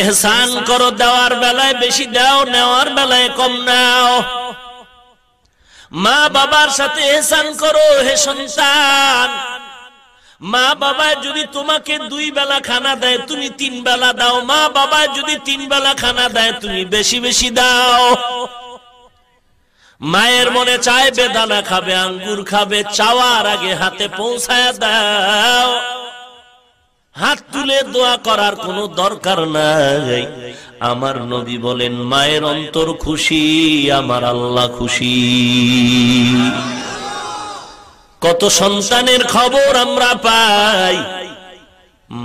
এহসান করো দেওয়ার বেলায় বেশি দাও নেওয়ার বেলায় কম নাও মা বাবার সাথে এহসান করো হে সন্তান মা বাবা যদি তোমাকে দুই বেলা খানা দেয় তুমি তিন বেলা দাও মা বাবা যদি তিন বেলা খানা দেয় তুমি বেশি বেশি দাও মায়ের মনে চায় বেদানা খাবে আঙ্গুর খাবে চাওয়ার আগে হাতে পৌঁছায় দাও হাত তুলে দোয়া করার কোনো দরকার নাই আমার নবী বলেন মায়ের অন্তর খুশি আমার আল্লাহ খুশি কত সন্তানের খবর আমরা পাই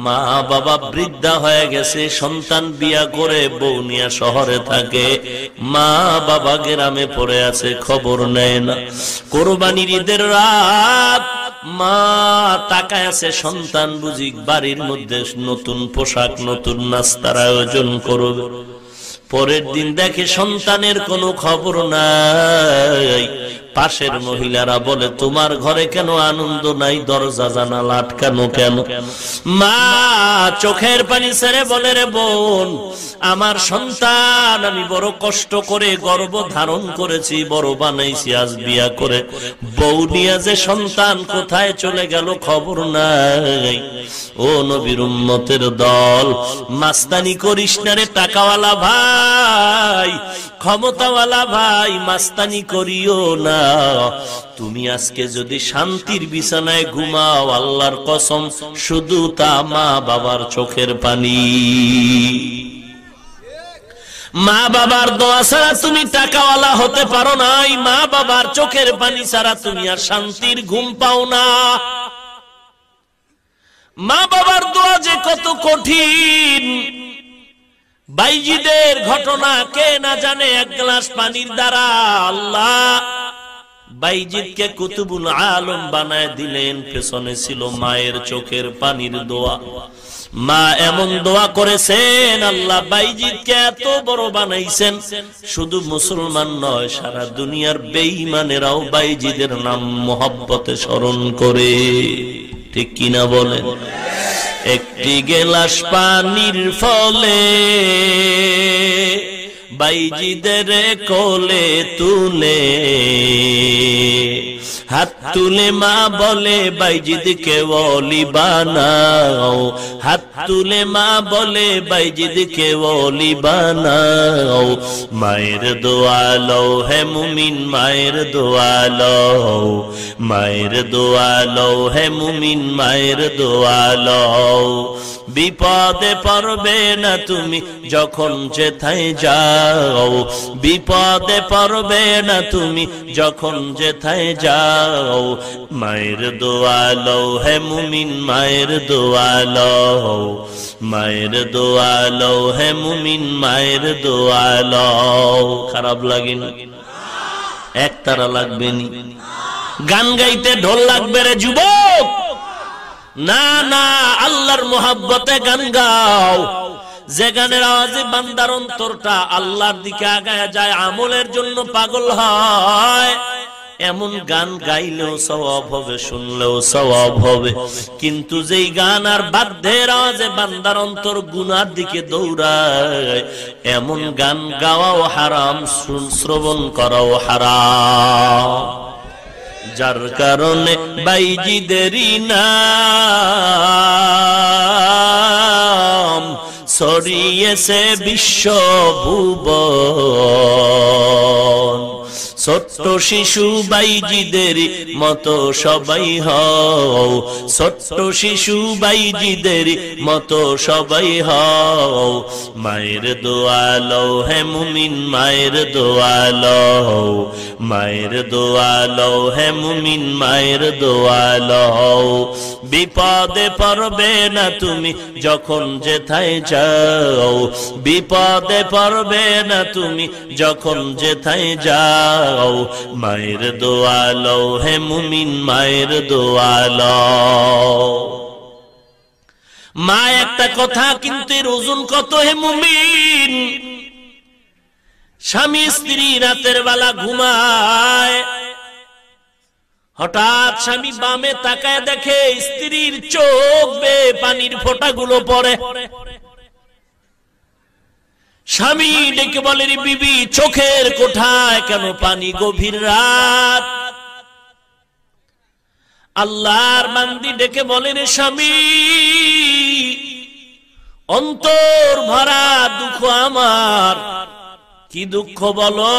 মা বাবা বৃদ্ধা হয়ে গেছে সন্তান বিয়া করে বৌনিয়া শহরে থাকে মা বাবা গ্রামে পড়ে আছে খবর নেয় না কোরবানির ঈদের রাত মা তাকায় আছে সন্তান বুঝি বাড়ির মধ্যে নতুন পোশাক নতুন নাস্তার আয়োজন করবে পরের দিন দেখে সন্তানের কোনো খবর নাই পাশের মহিলারা বলে তোমার ঘরে কেন আনন্দ নাই দরজা জানা লাটকানো কেন মা চোখের পানি ছেড়ে বলে রে বোন আমার সন্তান আমি বড় কষ্ট করে গর্ব ধারণ করেছি বড় বানাইছি আজ বিয়া করে বউ নিয়ে যে সন্তান কোথায় চলে গেল খবর নাই ও নবীর উম্মতের দল মাস্তানি করিস না রে টাকাওয়ালা ভাই ক্ষমতাওয়ালা ভাই মাস্তানি করিও না তুমি আজকে যদি শান্তির বিছানায় ঘুমাও আল্লাহর কসম শুধু তা মা বাবার চোখের পানি মা বাবার দোয়া ছাড়া তুমি টাকাওয়ালা হতে পারো নাই মা বাবার চোখের পানি ছাড়া তুমি আর শান্তির ঘুম পাও না মা বাবার দোয়া যে কত কঠিন বাইজিদের ঘটনা কে না জানে এক গ্লাস পানির দ্বারা আল্লাহ বাইজিদকে কুতুবুল আলম বানায় দিলেন পেছনে ছিল মায়ের চোখের পানির দোয়া মা এমন দোয়া করেছেন আল্লাহ বাইজিদকে এত বড় বানাইছেন শুধু মুসলমান নয় সারা দুনিয়ার বেইমানেরাও বাইজিদের নাম মোহাব্বতে স্মরণ করে ঠিক কিনা বলেন একটি গেলাস পানির ফলে বাইজিদের কোলে তুলে হাত তুলে মা বলে কে ওলি বানাও হাত তুলে মা বলে বাইজিদ কে ওলি বানাও মায়ের দোয়ালো হে মুমিন মায়ের দোয়ালো মায়ের দোয়ালো হে মুমিন মায়ের দোয়ালো বিপদে পারবে না তুমি যখন যেথায় যাও বিপদে পারবে না তুমি যখন যেথায় যাও মায়ের দোয়ালো হে মুমিন মায়ের দোয়ালো মায়ের দোয়ালো হে মুমিন মায়ের দোয়ালো খারাপ লাগে না এক তারা লাগবে নি গান গাইতে ঢোল লাগবে রে যুবক না না আল্লাহর মোহাব্বতে গান গাও যে গানের আওয়াজে বান্দার অন্তরটা আল্লাহর দিকে আগায় যায় আমলের জন্য পাগল হয় এমন গান গাইলেও সব হবে শুনলেও সওয়াব হবে কিন্তু যেই গান আর বাধ্যের আওয়াজে বান্দার অন্তর গুনার দিকে দৌড়ায় এমন গান গাওয়াও হারাম শ্রবণ করাও হারাম যার কারণে বাইজিদেরই নাম সরিয়েছে বিশ্ব ভুব ছোট্ট শিশু বাইজিদের মতো সবাই হও ছোট্ট শিশু বাইজিদের মতো সবাই হও মায়ের দোয়ালো হে মুমিন মায়ের দোয়ালো মায়ের দোয়ালো হে মুমিন মায়ের দোয়ালো বিপদে পড়বে না তুমি যখন যেথায় যাও বিপদে পড়বে না তুমি যখন যেথায় যাও দাও মায়ের দোয়া হে মুমিন মায়ের দোয়াল মা একটা কথা কিন্তু এর ওজন কত হে মুমিন স্বামী স্ত্রী রাতের বেলা ঘুমায় হঠাৎ স্বামী বামে তাকায় দেখে স্ত্রীর চোখ বে পানির ফোঁটাগুলো পড়ে স্বামী ডেকে বলেন বিবি চোখের কোঠায় কেন পানি গভীর রাত আল্লাহর মান্দি ডেকে বলেন স্বামী অন্তর ভরা দুঃখ আমার কি দুঃখ বলো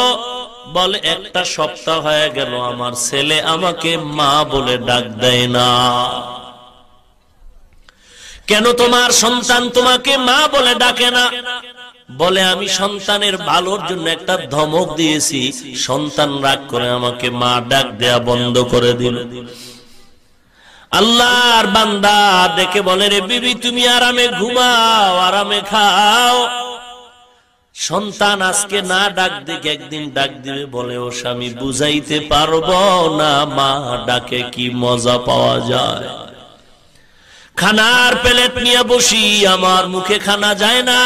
বলে একটা সপ্তাহ হয়ে গেল আমার ছেলে আমাকে মা বলে ডাক দেয় না কেন তোমার সন্তান তোমাকে মা বলে ডাকে না বলে আমি সন্তানের ভালোর জন্য একটা ধমক দিয়েছি সন্তান রাগ করে আমাকে মা ডাক দেয়া বন্ধ করে দিল আল্লাহর বান্দা দেখে বলে রে বিবি তুমি আরামে ঘুমাও আরামে খাও সন্তান আজকে না ডাক দিকে একদিন ডাক দিবে বলে ও স্বামী বুঝাইতে পারব না মা ডাকে কি মজা পাওয়া যায় খানার প্লেট নিয়ে বসি আমার মুখে খানা যায় না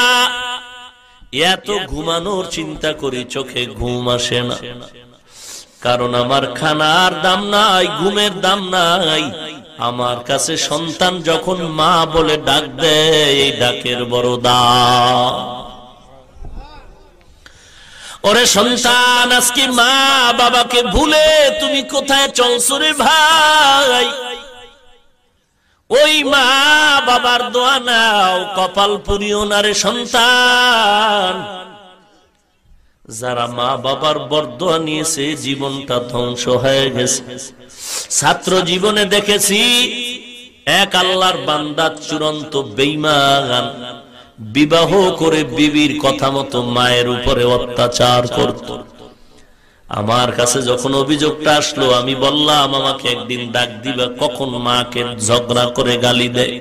এত ঘুমানোর চিন্তা করি চোখে ঘুম আসে না কারণ আমার খানার দাম নাই ঘুমের দাম নাই আমার কাছে সন্তান যখন মা বলে ডাক দেয় ডাকের বড় দা ওরে সন্তান আজকে মা বাবাকে ভুলে তুমি কোথায় চলছো রে ভাই ওই মা বাবার দোয়া নাও কপাল পুরিও নারে সন্তান যারা মা বাবার বরদোয়া নিয়েছে জীবনটা ধ্বংস হয়ে গেছে ছাত্র জীবনে দেখেছি এক আল্লাহর বান্দা চূড়ান্ত বেইমান বিবাহ করে বিবির কথা মতো মায়ের উপরে অত্যাচার করত আমার কাছে যখন অভিযোগটা আসলো আমি বললাম আমাকে একদিন ডাক দিবা কখন মাকে ঝগড়া করে গালি দেয়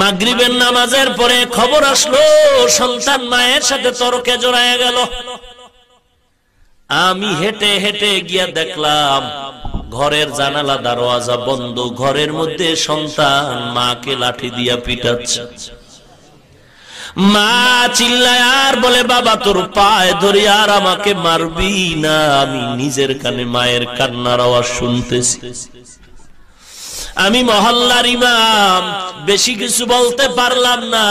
মাগরিবের নামাজের পরে খবর আসলো সন্তান মায়ের সাথে তর্কে জড়ায় গেল আমি হেঁটে হেঁটে গিয়া দেখলাম ঘরের জানালা দরওয়াজা বন্ধ ঘরের মধ্যে সন্তান মাকে লাঠি দিয়া পিটাচ্ছে মা চিল্লায় আর বলে বাবা তোর পায়ে ধরে আর আমাকে মারবি না আমি নিজের কানে মায়ের কান্নার আওয়াজ শুনতেছি আমি মহল্লার ইমাম বেশি কিছু বলতে পারলাম না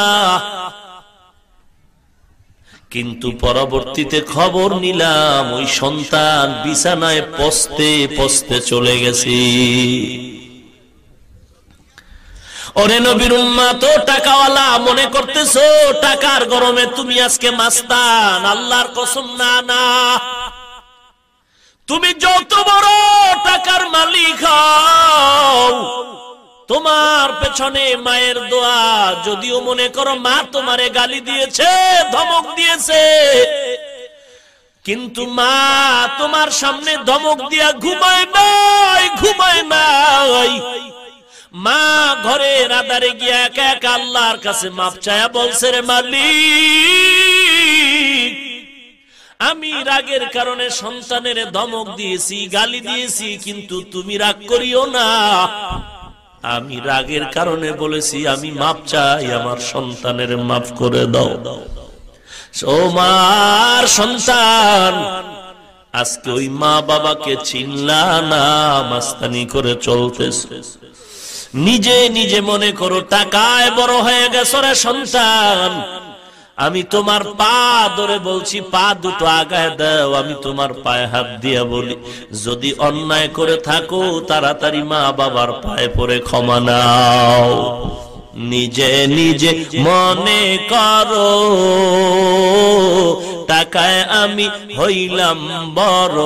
কিন্তু পরবর্তীতে খবর নিলাম ওই সন্তান বিছানায় পস্তে পস্তে চলে গেছি ওরে নবীর উম্মা তো টাকাওয়ালা মনে করতেছো টাকার গরমে তুমি আজকে মাস্তান আল্লাহর কসম না না তুমি যত বড় টাকার মালিক হও তোমার পেছনে মায়ের দোয়া যদিও মনে করো মা তোমারে গালি দিয়েছে ধমক দিয়েছে কিন্তু মা তোমার সামনে ধমক দিয়া ঘুমায় নাই ঘুমায় নাই মা ঘরে রাদারে গিয়া এক একা আল্লাহর কাছে মাপ চায়া বলছে রে মালি আমি রাগের কারণে সন্তানের ধমক দিয়েছি গালি দিয়েছি কিন্তু তুমি রাগ করিও না আমি রাগের কারণে বলেছি আমি মাপ চাই আমার সন্তানের মাফ করে দাও সোমার সন্তান আজকে ওই মা বাবাকে চিনলা না মাস্তানি করে চলতেছে নিজে নিজে মনে করো টাকায় বড় হয়ে গেছো রে সন্তান আমি তোমার পা ধরে বলছি পা দুটো আগায় দাও আমি তোমার পায়ে হাত দিয়া বলি যদি অন্যায় করে থাকো তাড়াতাড়ি মা বাবার পায়ে পরে ক্ষমা নাও নিজে নিজে মনে করো টাকায় আমি হইলাম বড়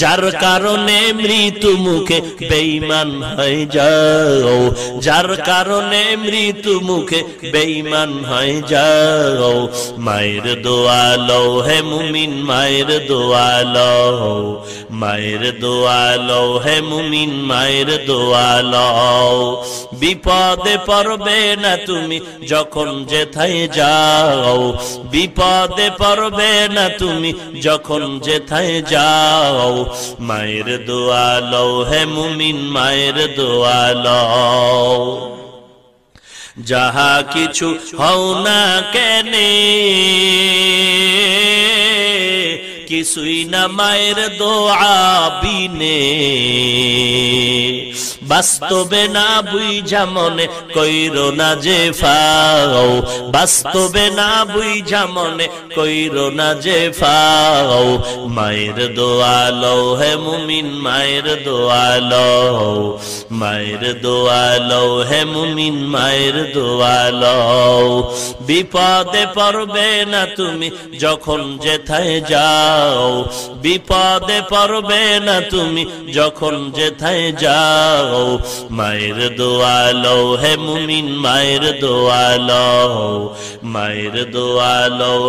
যার কারণে মৃত্যু মুখে বেইমান হয়ে যাও যার কারণে মৃত্যু মুখে বেইমান হয়ে যাও মায়ের দোয়ালো হে মুমিন মায়ের দোয়ালো মায়ের দোয়ালো হে মুমিন মায়ের দোয়ালো বিপদে পড়বে না তুমি যখন যেথায় যাও বিপদে পড়বে না তুমি যখন যেথায় যাও মায়ের দোয়া লও হে মুমিন মায়ের দোয়া লও যাহা কিছু হও না কেনে কিছুই না মায়ের দোয়া বিনে বাস্তবে না বুঝা মনে কইর না যে ফাও বাস্তবে না বুঝা মনে কইর না যে ফাও মায়ের দোয়ালো হে মুমিন মায়ের দোয়ালো মায়ের দোয়ালো হে মুমিন মায়ের দোয়ালো বিপদে পড়বে না তুমি যখন যেথায় যাও বিপদে পড়বে না তুমি যখন যেথায় যাও মায়ের দোয়া হে মুমিন মায়ের দোয়া মায়ের দোয়া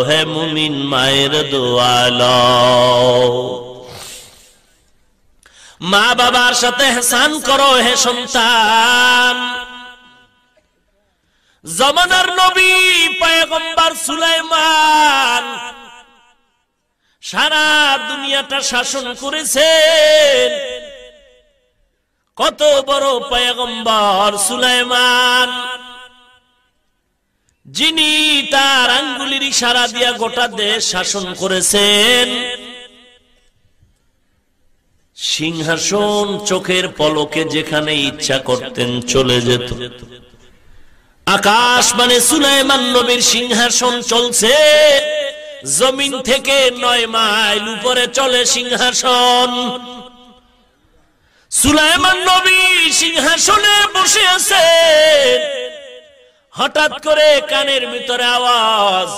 হে মুমিন মায়ের দোয়া মা বাবার সাথে হেসান করো হে সন্তান জমানার নবী পায়গম্বার সুলাইমান সারা দুনিয়াটা শাসন করেছেন কত বড় পয়গম্বর সুলাইমান যিনি তার আঙ্গুলির ইশারা দিয়া গোটা দেশ শাসন করেছেন সিংহাসন চোখের পলকে যেখানে ইচ্ছা করতেন চলে যেত আকাশ মানে সুলাইমান নবীর সিংহাসন চলছে জমিন থেকে নয় মাইল উপরে চলে সিংহাসন সুলাইমান নবী সিংহাসনে বসে আছেন হঠাৎ করে কানের ভিতরে আওয়াজ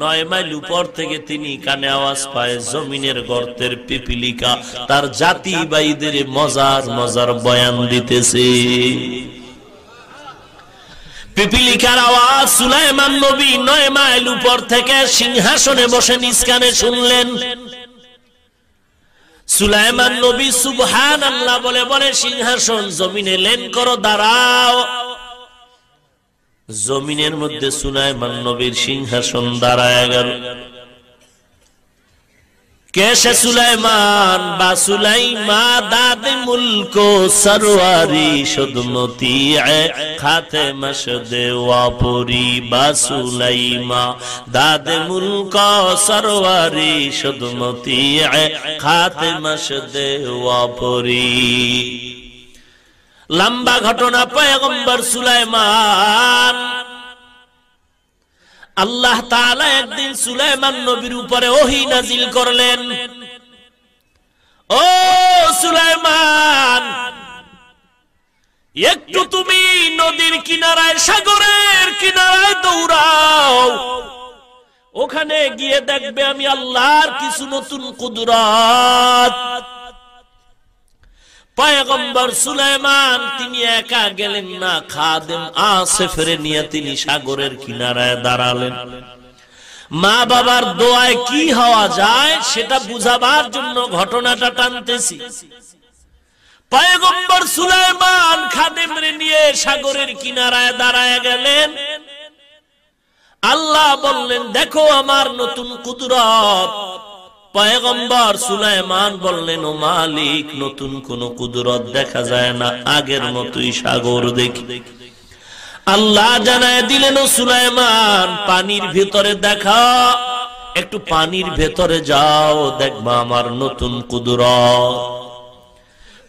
নয় মাইল উপর থেকে তিনি কানে আওয়াজ পায় জমিনের গর্তের পিপিলিকা তার জাতি বাইদের মজার মজার বয়ান দিতেছে পিপিলিকার আওয়াজ সুলাইমান নবী নয় মাইল উপর থেকে সিংহাসনে বসে নিষ্কানে শুনলেন সুলাইমান নবী সুবহান আল্লাহ বলে বলে সিংহাসন জমিনে লেন করো দাঁড়াও জমিনের মধ্যে সুলাইমান নবীর সিংহাসন দাঁড়ায় গেল कैसे सुलैमान बासुलैमा दाद मुल्को सरवारी शुदमती है खाते मशद वापुरी बासुलैमा दाद मुल्को सरवारी शुदमती है खाते मशद वापुरी লম্বা ঘটনা পয়গম্বর সুলাইমান আল্লাহ তালা একদিন সুলাইমান নবীর উপরে ওহি নাজিল করলেন ও সুলাইমান একটু তুমি নদীর কিনারায় সাগরের কিনারায় দৌড়াও ওখানে গিয়ে দেখবে আমি আল্লাহর কিছু নতুন কুদরাত পায়গম্বর সুলাইমান তিনি একা গেলেন না খাদেম আসেফরে নিয়ে তিনি সাগরের কিনারায় দাঁড়ালেন মা বাবার দোয়ায় কি হওয়া যায় সেটা বুঝাবার জন্য ঘটনাটা টানতেছি পায়গম্বর সুলাইমান খাদেম রে নিয়ে সাগরের কিনারায় দাঁড়ায় গেলেন আল্লাহ বললেন দেখো আমার নতুন কুদরত পায়গম্বর সুলাইমান বললেন ও মালিক নতুন কোন কুদরত দেখা যায় না আগের মতই সাগর দেখি আল্লাহ জানায় দিলেন ও সুলাইমান পানির ভিতরে দেখা একটু পানির ভেতরে যাও দেখবা আমার নতুন কুদুর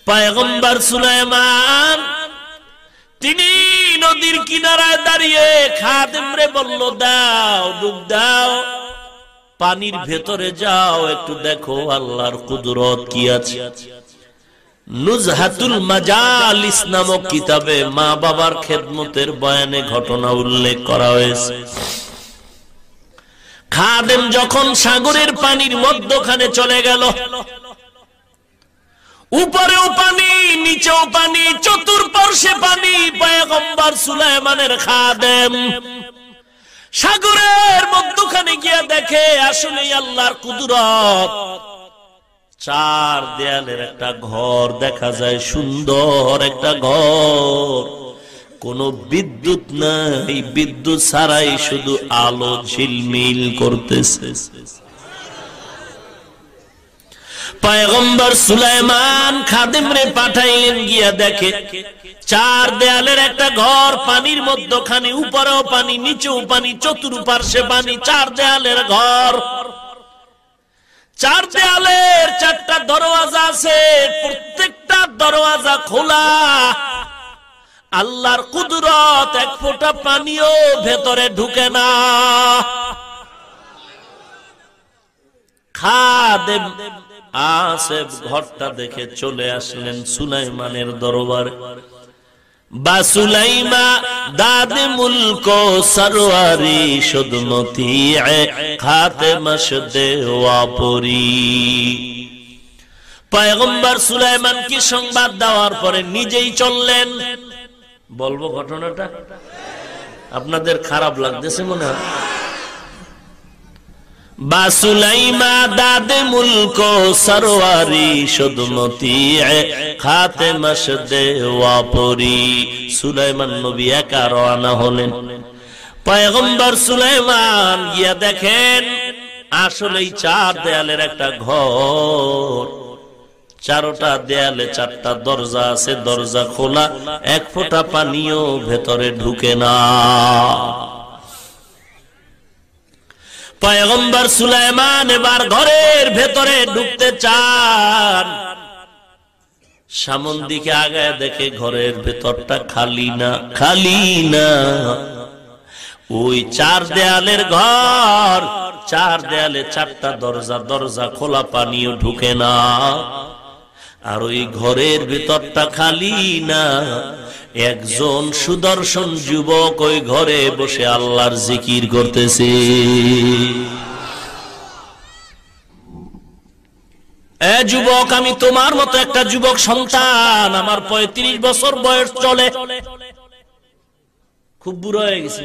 পায়গম্বর সুলাইমান তিনি নদীর কিনারায় দাঁড়িয়ে খাদেমরে বলল দাও ডুব দাও পানির ভেতরে যাও একটু দেখো আল্লাহর কুদরত কি আছে নুজহাতুল কিতাবে মা বাবার খেদমতের বয়ানে ঘটনা উল্লেখ করা হয়েছে খাদেম যখন সাগরের পানির মধ্যখানে চলে গেল উপরেও পানি নিচেও পানি চতুর্পর্শে পানি পায়গম্বর সুলাইমানের খাদেম সাগরের মধ্যখানে গিয়া দেখে আসলে আল্লাহর কুদরত চার দেয়ালের একটা ঘর দেখা যায় সুন্দর একটা ঘর কোন বিদ্যুৎ নাই বিদ্যুৎ ছাড়াই শুধু আলো ঝিলমিল করতেছে পায়গম্বর সুলাইমান খাদিম রে পাঠাইলেন গিয়া দেখে চার দেয়ালের একটা ঘর পানির মধ্যখানে উপরেও পানি নিচেও পানি চতুর্পার্শ্বে পানি চার দেয়ালের ঘর চার দেয়ালের চারটা দরওয়াজা আছে প্রত্যেকটা দরওয়াজা খোলা আল্লাহর কুদরত এক ফোঁটা পানিও ভেতরে ঢুকে না খাদেম আসেফ ঘরটা দেখে চলে আসলেন সুলাইমানের দরবার বা সুলাইমা দাদ মুলক খাতে সংবাদ দেওয়ার পরে নিজেই চললেন বলবো ঘটনাটা আপনাদের খারাপ লাগতেছে মনে হয় বা সুলাইমা দাদে মুলক সরওয়ারি সদমতি খাতে মসদে ওয়াপরি সুলাইমান নবী একা রওনা হলেন পয়গম্বর সুলাইমান গিয়া দেখেন চার দেয়ালের একটা ঘর চারোটা দেয়ালে চারটা দরজা আছে দরজা খোলা এক ফোঁটা পানিও ভেতরে ঢুকে না পয়গম্বর সুলাইমান এবার ঘরের ভেতরে ঢুকতে চান সামন দিকে আগে দেখে ঘরের ভেতরটা খালি না খালি না ওই চার দেয়ালের ঘর চার দেয়ালে চারটা দরজা দরজা খোলা পানিও ঢুকে না আর ওই ঘরের ভেতরটা খালি না একজন সুদর্শন যুবক ওই ঘরে বসে আল্লাহর জিকির করতেছে যুবক আমি তোমার মতো একটা যুবক সন্তান আমার পঁয়ত্রিশ বছর বয়স চলে খুব বুড়ো হয়ে গেছি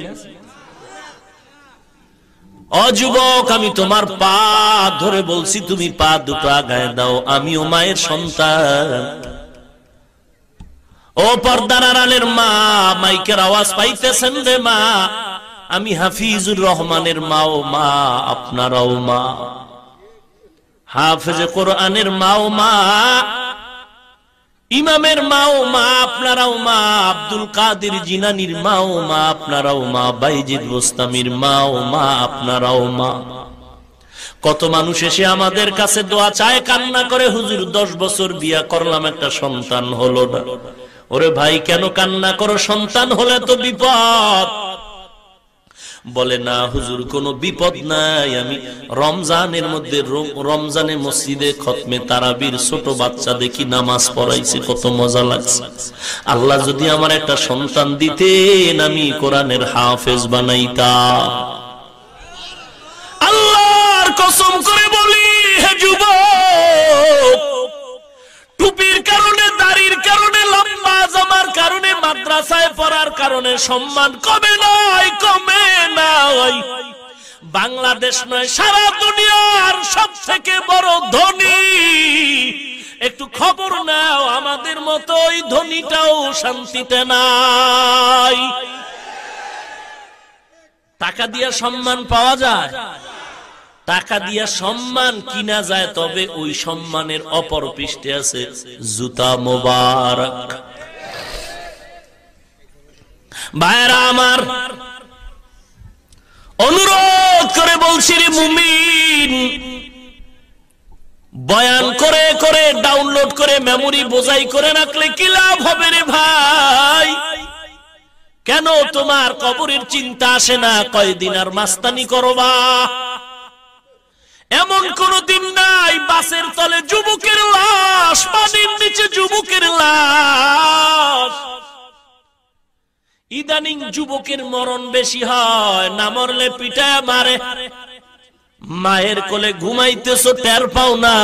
অযুবক আমি তোমার পা ধরে বলছি তুমি পা দুটো আগায় দাও আমিও মায়ের সন্তান ও পর্দার আড়ালের মা মাইকের আওয়াজ পাইতেছেন রে মা আমি হাফিজুর রহমানের ও মা আপনারাও মা হাফিজ কোরআনের ও মা ইমামের ও মা আপনারাও মা আব্দুল কাদের জিনানির ও মা আপনারাও মা বাইজিদ মা ও মা আপনারাও মা কত মানুষ এসে আমাদের কাছে দোয়া চায় কান্না করে হুজুর দশ বছর বিয়া করলাম একটা সন্তান হলো না ওরে ভাই কেন কান্না করো সন্তান হলে তো বিপদ বলে না হুজুর কোন বিপদ নাই আমি রমজানের মধ্যে রমজানে মসজিদে খতমে তারাবির ছোট বাচ্চা দেখি নামাজ পড়াইছে কত মজা লাগছে আল্লাহ যদি আমার একটা সন্তান দিতেন আমি কোরআনের হাফেজ বানাইতা আল্লাহর কসম করে বলি হে যুব টুপির কারণে দাড়ির কারণে লম্বা জমার কারণে মাদ্রাসায় পড়ার কারণে সম্মান কমে নয় কমে নয় বাংলাদেশ নয় সারা দুনিয়ার সব থেকে বড় ধনী একটু খবর নাও আমাদের মতো ওই ধনীটাও শান্তিতে নাই টাকা দিয়ে সম্মান পাওয়া যায় টাকা দিয়া সম্মান কিনা যায় তবে ওই সম্মানের অপর পৃষ্ঠে আছে জুতা মোবারক ভাইরা আমার অনুরোধ করে বলছি রে মুমিন বয়ান করে করে ডাউনলোড করে মেমোরি বোঝাই করে রাখলে কি লাভ হবে রে ভাই কেন তোমার কবরের চিন্তা আসে না কয়দিন আর মাস্তানি করবা এমন কোন দিন নাই বাসের তলে যুবকের লাশ পানির নিচে যুবকের লাশ ইদানিং যুবকের মরণ বেশি হয় না মরলে পিঠা মারে মায়ের কোলে ঘুমাইতেছ টের পাও না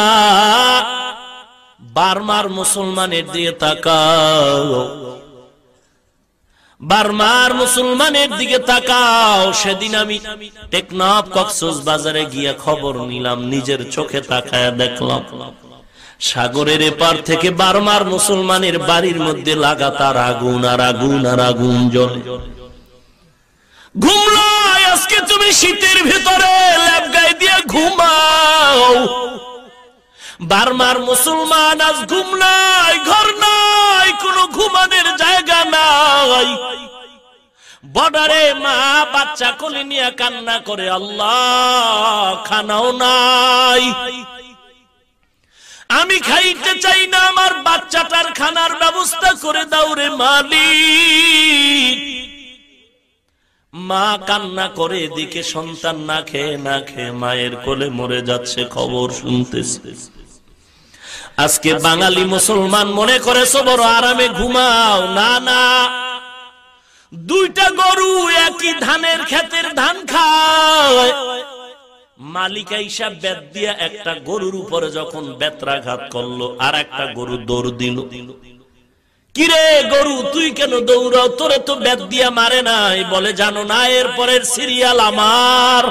বারমার মুসলমানের দিয়ে তাকাও বারমার মুসলমানের দিকে তাকাও সেদিন আমি টেকনাফ কক্সস বাজারে গিয়া খবর নিলাম নিজের চোখে তাকায় দেখলাম সাগরের এপার থেকে বারমার মুসলমানের বাড়ির মধ্যে লাগাতার আগুন আর আগুন আর আগুন জল ঘুমলাই আজকে তুমি শীতের ভেতরে ল্যাপগাই দিয়ে ঘুমাও বার্মার মুসলমান আজ ঘুম নাই ঘর নাই নাই কোনো ঘুমানের জায়গা নাই বর্ডারে মা বাচ্চা কোলে নিয়ে কান্না করে আল্লাহ খানাও নাই আমি খাইতে চাই না আমার বাচ্চাটার খানার ব্যবস্থা করে দাও রে মালিক মা কান্না করে এদিকে সন্তান না খেয়ে না খেয়ে মায়ের কোলে মরে যাচ্ছে খবর শুনতেছে আজকে বাঙালি মুসলমান মনে করে সবর আরামে ঘুমাও না না দুইটা গরু একই ধানের খেতের ধান খায় মালিকা ইসা বেত দিয়া একটা গরুর উপরে যখন বেত্রাঘাত করলো আর একটা গরু দৌড় দিল কিরে গরু তুই কেন দৌড়াও তোরে তো বেত দিয়া মারে নাই বলে জানো না এরপরের সিরিয়াল আমার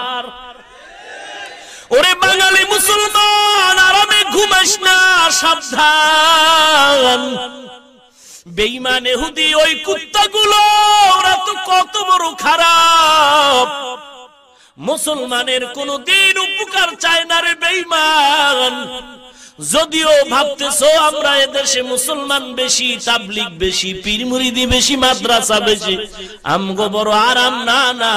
ওরে বাঙালি মুসলমান আরামে ঘুমাস না সাবধান বেইমানে হুদি ওই কুত্তাগুলো ওরা তো কত বড় খারাপ মুসলমানের দিন উপকার চায় না রে বেইমান যদিও ভাবতেছো আমরা এদেশে মুসলমান বেশি তাবলিক বেশি পীর মুরিদি বেশি মাদ্রাসা বেশি আমগো বড় আরাম না না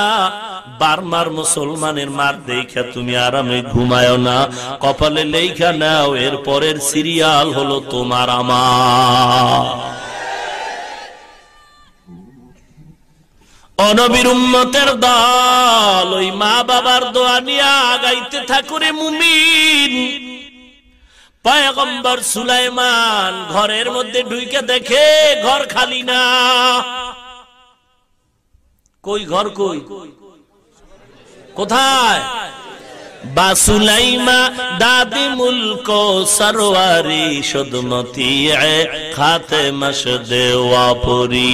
বারমার মুসলমানের মার দেখা তুমি আরামে ঘুমায় না কপালে লেখা নাও এর পরের সিরিয়াল হলো তোমার আমার দল ওই মা বাবার দোয়া নিয়ে আগাইতে থাকুরে মুমিন পায়গম্বর সুলাইমান ঘরের মধ্যে ঢুইকে দেখে ঘর খালি না কই ঘর কই কোথায় বাসুলাইমা দাদি মুলক সরওয়ারি সদমতি খাতে মাস দেওয়া পরি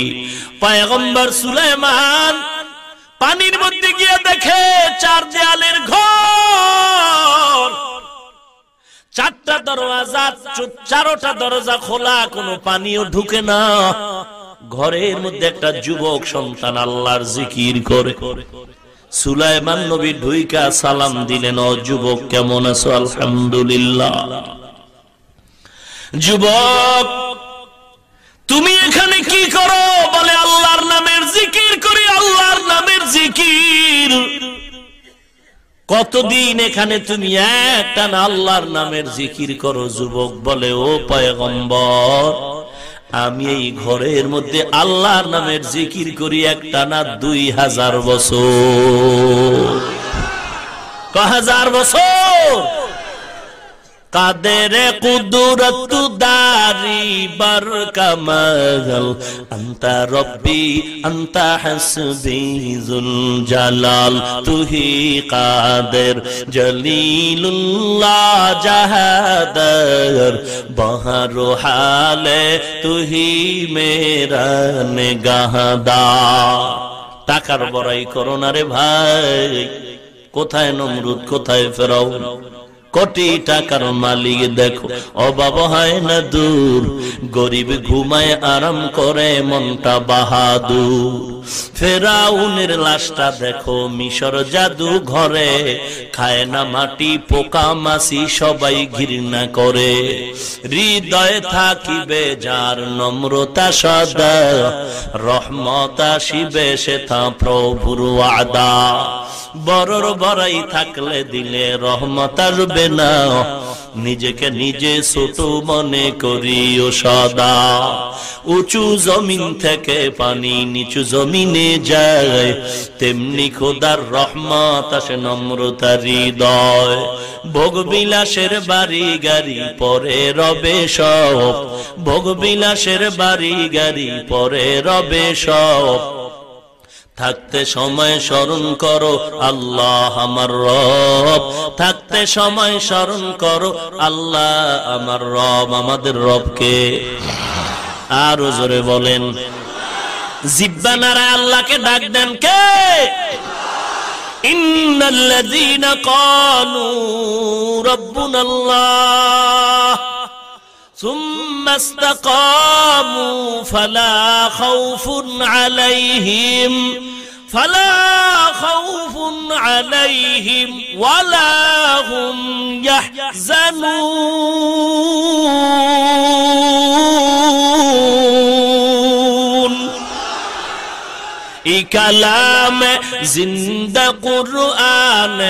পায়গম্বর সুলাইমান পানির মধ্যে গিয়ে দেখে চার দেয়ালের ঘর চারটা দরওয়াজা চারোটা দরজা খোলা কোনো পানিও ঢুকে না ঘরের মধ্যে একটা যুবক সন্তান আল্লাহর জিকির করে সুলাইমান নবী ঢুইকা সালাম দিলেন ও যুবক কেমন আছো আলহামদুলিল্লাহ যুবক তুমি এখানে কি করো বলে আল্লাহর নামের জিকির করি আল্লাহর নামের জিকির কতদিন এখানে তুমি একটা না আল্লাহর নামের জিকির করো যুবক বলে ও পয়গম্বর আমি এই ঘরের মধ্যে আল্লাহর নামের জিকির করি একটা না দুই হাজার বছর ক হাজার বছর কাদের কুদুরত দারি বর কমল অন্ত অন্ত হসবিজুল তুহি কাদের জলিলুল্লাহ জাহাদর বহর হালে তুহি মে নিগাহদা তাকার বড়াই করো না রে ভাই কোথায় নমরুদ কোথায় ফেরাউন কোটি টাকার মালিক দেখো অভাব হয় না দূর গরিব ঘুমায় আরাম করে মনটা বাহাদুর ফেরাউনের লাশটা দেখো মিশর জাদু ঘরে খায় না মাটি পোকা মাসি সবাই ঘৃণা করে হৃদয়ে থাকিবে যার নম্রতা সদা রহমত আসিবে সে তা প্রভুর আদা বড় বড়াই থাকলে দিলে রহমত আসবে করবে না নিজেকে নিজে ছোট মনে করিও সদা উঁচু জমিন থেকে পানি নিচু জমিনে যায় তেমনি খোদার রহমত আসে নম্রতার হৃদয় ভোগ বিলাসের বাড়ি গাড়ি পরে রবে সব ভোগ বিলাসের বাড়ি গাড়ি পরে রবে সব থাকতে সময় স্মরণ করো আল্লাহ আমার রব থাকতে সময় স্মরণ করো আল্লাহ আমার রব আমাদের রবকে আরো জোরে বলেন জিব্বানারা আল্লাহকে ডাক দেন কে ইন্নাল্লাযীনা ক্বালু রাব্বুনাল্লাহ ثم استقاموا فلا خوف عليهم فلا خوف عليهم ولا هم يحزنون كلام زند قرآن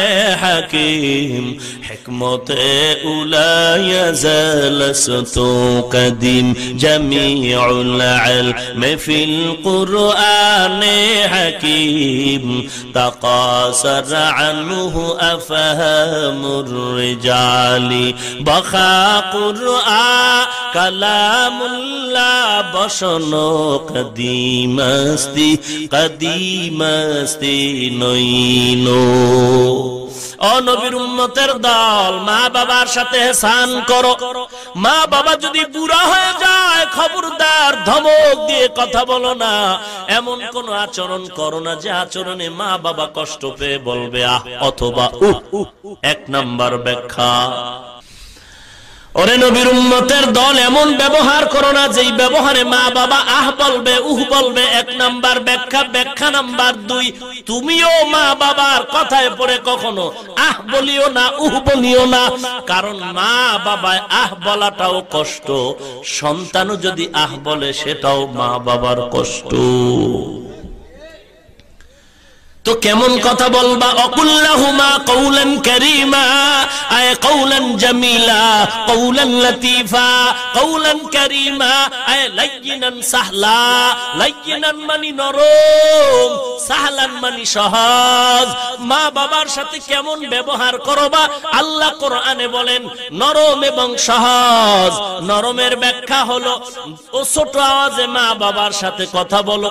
حكيم حكمت أولا يزال قديم جميع العلم في القرآن حكيم تقاصر عنه أفهم الرجال بخا قرآن كلام الله بشن قديم استي قديم استي نوينو أو نبي رمتر دار আমল মা বাবার সাথে স্নান করো মা বাবা যদি বুড়া হয়ে যায় খবরদার ধমক দিয়ে কথা বলো না এমন কোন আচরণ করো না যে আচরণে মা বাবা কষ্ট পেয়ে বলবে আহ অথবা উহ এক নাম্বার ব্যাখ্যা ওরে নবীর উম্মতের দল এমন ব্যবহার করো না যেই ব্যবহারে মা বাবা আহ বলবে উহ বলবে এক নাম্বার ব্যাখ্যা ব্যাখ্যা নাম্বার দুই তুমিও মা বাবার কথায় পড়ে কখনো আহ বলিও না উহ বলিও না কারণ মা বাবা আহ বলাটাও কষ্ট সন্তানও যদি আহ বলে সেটাও মা বাবার কষ্ট তো কেমন কথা বলবা অকুল্লাহুমা কৌলন করিমা আয় কৌলন জমিলা কৌলন লতিফা কৌলন করিমা আয় লাইয়িনান সাহলা লাইয়িনান মানি নরম সাহলান মানি সহজ মা বাবার সাথে কেমন ব্যবহার করবা আল্লাহ কোরআনে বলেন নরম এবং সহজ নরমের ব্যাখ্যা হলো ও ছোট আওয়াজে মা বাবার সাথে কথা বলো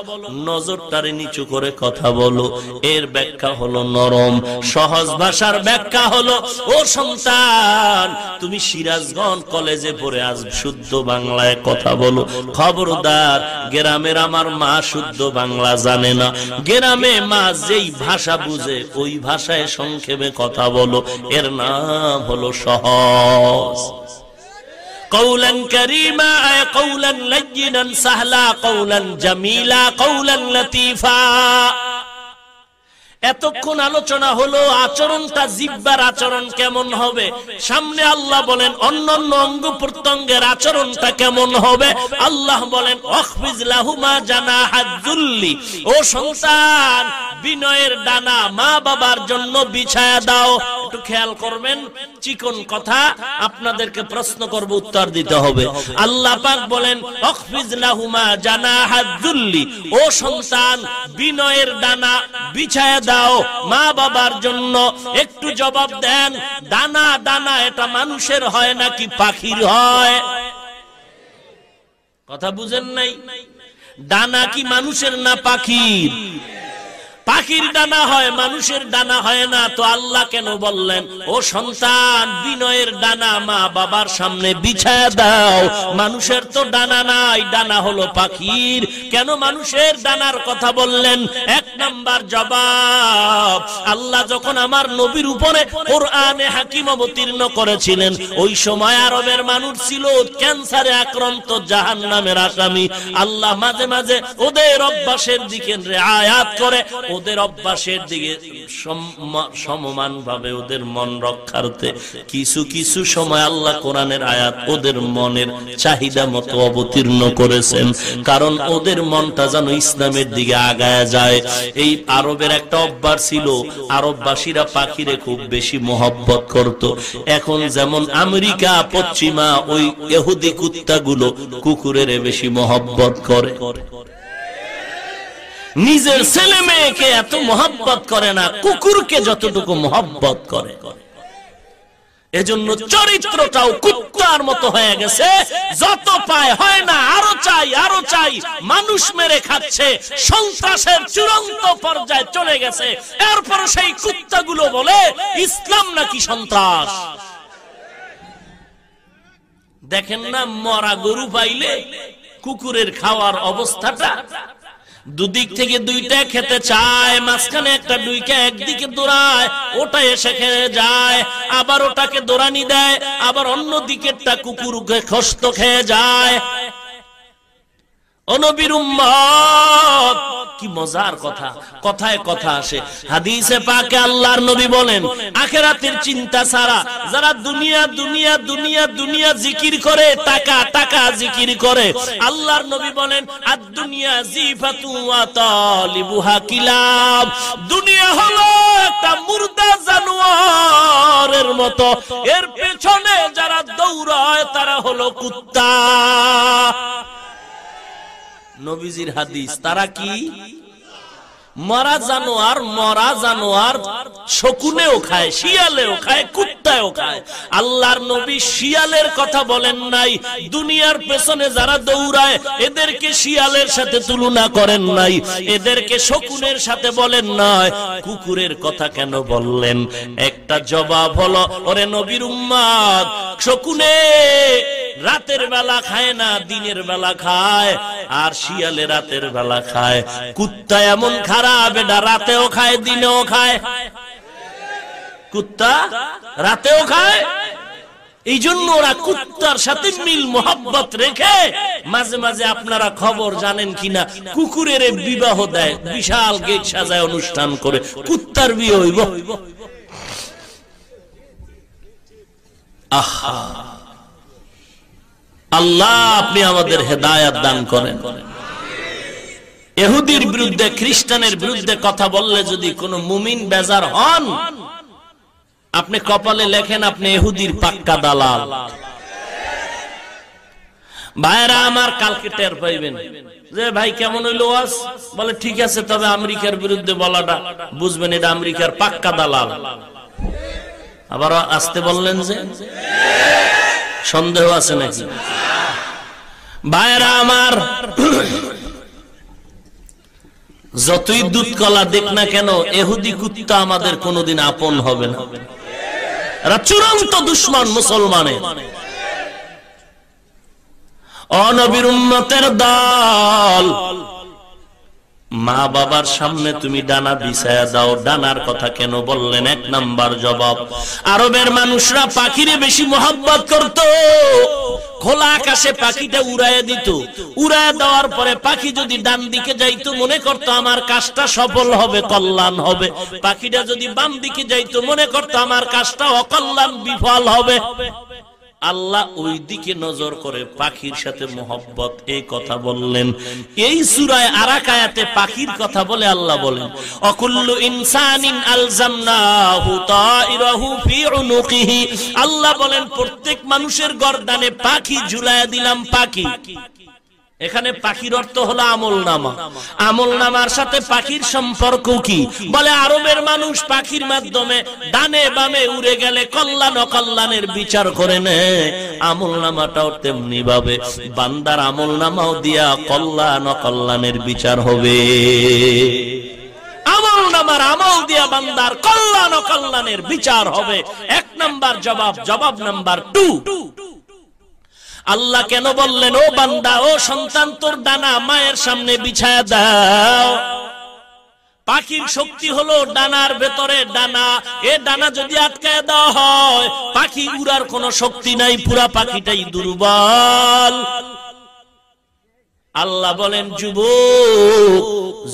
নজরটারে নিচু করে কথা বলো এর ব্যাখ্যা হলো নরম সহজ ভাষার ব্যাখ্যা হলো ও সন্তান তুমি সিরাজগঞ্জ কলেজে পড়ে আস শুদ্ধ বাংলায় কথা বলো খবরদার গ্রামের আমার মা শুদ্ধ বাংলা জানে না গ্রামে মা যেই ভাষা বুঝে ওই ভাষায় সংক্ষেপে কথা বলো এর নাম হলো সহজ قولا كريما قولا لينا سهلا قولا جميلا قولا لطيفا এতক্ষণ আলোচনা হলো আচরণটা জিব্বার আচরণ কেমন হবে সামনে আল্লাহ বলেন অন্য অঙ্গ প্রত্যঙ্গের আচরণটা কেমন হবে আল্লাহ বলেন জানা হাজুল্লি ও বিনয়ের ডানা মা বাবার জন্য বিছায়া দাও একটু খেয়াল করবেন চিকন কথা আপনাদেরকে প্রশ্ন করব উত্তর দিতে হবে আল্লাহ পাক বলেন লাহুমা জানা হাজুল্লি ও সংসার বিনয়ের ডানা বিছায়া দাও দাও মা বাবার জন্য একটু জবাব দেন দানা দানা এটা মানুষের হয় নাকি পাখির হয় কথা বুঝেন নাই দানা কি মানুষের না পাখির পাখির ডানা হয় মানুষের ডানা হয় না তো আল্লাহ কেন বললেন ও সন্তান বিনয়ের ডানা মা বাবার সামনে বিছায় দাও মানুষের তো ডানা নাই ডানা হলো পাখির কেন মানুষের ডানার কথা বললেন এক নাম্বার জবাব আল্লাহ যখন আমার নবীর উপরে ওর আনে হাকিম অবতীর্ণ করেছিলেন ওই সময় আরবের মানুষ ছিল ক্যান্সারে আক্রান্ত জাহান নামের আসামি আল্লাহ মাঝে মাঝে ওদের অভ্যাসের দিকে আয়াত করে ওদের অভ্যাসের দিকে সমমান ভাবে ওদের মন রক্ষার্থে কিছু কিছু সময় আল্লাহ কোরআনের আয়াত ওদের মনের চাহিদা মতো অবতীর্ণ করেছেন কারণ ওদের মনটা যেন ইসলামের দিকে আগায় যায় এই আরবের একটা অভ্যাস ছিল আরববাসীরা পাখিরে খুব বেশি মহব্বত করত এখন যেমন আমেরিকা পশ্চিমা ওই এহুদি কুত্তাগুলো কুকুরের বেশি মোহব্বত করে নিজের ছেলে মেয়েকে এত মহাব্বত করে না কুকুরকে যতটুকু মহাব্বত করে এজন্য চরিত্রটাও কুত্তার মতো হয়ে গেছে যত পায় হয় না আরো চাই আরো চাই মানুষ মেরে খাচ্ছে সন্ত্রাসের চূড়ান্ত পর্যায়ে চলে গেছে এরপর সেই কুত্তাগুলো বলে ইসলাম নাকি সন্ত্রাস দেখেন না মরা গরু পাইলে কুকুরের খাওয়ার অবস্থাটা দুদিক থেকে দুইটা খেতে চায় মাঝখানে একটা দুইটা একদিকে দৌড়ায় ওটা এসে খেয়ে যায় আবার ওটাকে দৌড়ানি দেয় আবার অন্য দিকেরটা কুকুরকে খস্ত খেয়ে যায় অনবির উম্মত কি মজার কথা কথায় কথা আসে হাদিসে পাকে আল্লাহর নবী বলেন আখেরাতের চিন্তা ছাড়া যারা দুনিয়া দুনিয়া দুনিয়া দুনিয়া জিকির করে টাকা টাকা জিকির করে আল্লাহর নবী বলেন আর দুনিয়া জিফাতু ওয়া তালিবুহা কিলাব দুনিয়া হলো একটা মুর্দা জানোয়ারের মতো এর পেছনে যারা দৌড়ায় তারা হলো কুত্তা নবীজির হাদিস তারা কি মরা জানোয়ার মরা জানোয়ার শকুনেও খায় শিয়ালেও খায় কুত্তায়ও খায় আল্লাহর নবী শিয়ালের কথা বলেন নাই দুনিয়ার পেছনে যারা দৌড়ায় এদেরকে শিয়ালের সাথে তুলনা করেন নাই এদেরকে শকুনের সাথে বলেন নাই কুকুরের কথা কেন বললেন একটা জবাব হলো ওরে নবীর উম্মাদ শকুনে রাতের বেলা খায় না দিনের বেলা খায় আর শিয়ালে রাতের বেলা খায় কুত্তা এমন খায় কুত্তারা বেটা রাতেও খায় দিনেও খায় কুত্তা রাতেও খায় এই জন্য ওরা কুত্তার সাথে মিল মোহাব্বত রেখে মাঝে মাঝে আপনারা খবর জানেন কিনা কুকুরের বিবাহ দেয় বিশাল গেট সাজায় অনুষ্ঠান করে কুত্তার বিয়ে হইব আহা আল্লাহ আপনি আমাদের হেদায়াত দান করেন এহুদির বিরুদ্ধে খ্রিস্টানের বিরুদ্ধে কথা বললে যদি কোনো মুমিন বেজার হন আপনি কপালে লেখেন আপনি এহুদির পাক্কা দালাল ভাইরা আমার কালকে টের পাইবেন যে ভাই কেমন হইলো বলে ঠিক আছে তবে আমেরিকার বিরুদ্ধে বলাটা বুঝবেন এটা আমেরিকার পাক্কা দালাল আবার আসতে বললেন যে সন্দেহ আছে নাকি ভাইরা আমার যতই দুধ কলা দেখ না কেন এহুদি কুত্তা আমাদের কোনোদিন আপন হবে না চূড়ান্ত দুশ্মন মুসলমানের অনবির উন্নতের দল মা বাবার সামনে তুমি ডানা বিছায়া দাও ডানার কথা কেন বললেন এক নাম্বার জবাব আরবের মানুষরা পাখিরে বেশি মোহাম্মত করত খোলা আকাশে পাখিটা উড়ায় দিত উড়ায় দেওয়ার পরে পাখি যদি ডান দিকে যাইতো মনে করতো আমার কাজটা সফল হবে কল্যাণ হবে পাখিটা যদি বাম দিকে যাইতো মনে করতো আমার কাজটা অকল্যাণ বিফল হবে আল্লাহ ওই দিকে নজর করে পাখির সাথে মোহব্বত এই কথা বললেন এই সুরায় আরাকায়াতে পাখির কথা বলে আল্লাহ বলেন অকুল্লু ইনসানিন আলজামনাহু তাইরাহু ফি উনুকিহি আল্লাহ বলেন প্রত্যেক মানুষের গর্দানে পাখি ঝুলায় দিলাম পাখি এখানে পাখির অর্থ হলো আমল নামা আমল নামার সাথে পাখির সম্পর্ক কি বলে আরবের মানুষ পাখির মাধ্যমে দানে বামে উড়ে গেলে কল্যাণ অকল্যাণের বিচার করে নেয় আমল নামাটাও তেমনি ভাবে বান্দার আমল নামাও দিয়া কল্যাণ অকল্যাণের বিচার হবে আমল নামার আমল দিয়া বান্দার কল্যাণ অকল্যাণের বিচার হবে এক নাম্বার জবাব জবাব নাম্বার টু আল্লাহ কেন বললেন ও বান্দা ও সন্তান তোর ডানা মায়ের সামনে বিছায়া দাও পাখির শক্তি হলো ডানার ভেতরে ডানা এ ডানা যদি আটকায় দেওয়া হয় পাখি উড়ার কোনো শক্তি নাই পুরা পাখিটাই দুর্বল আল্লাহ বলেন যুব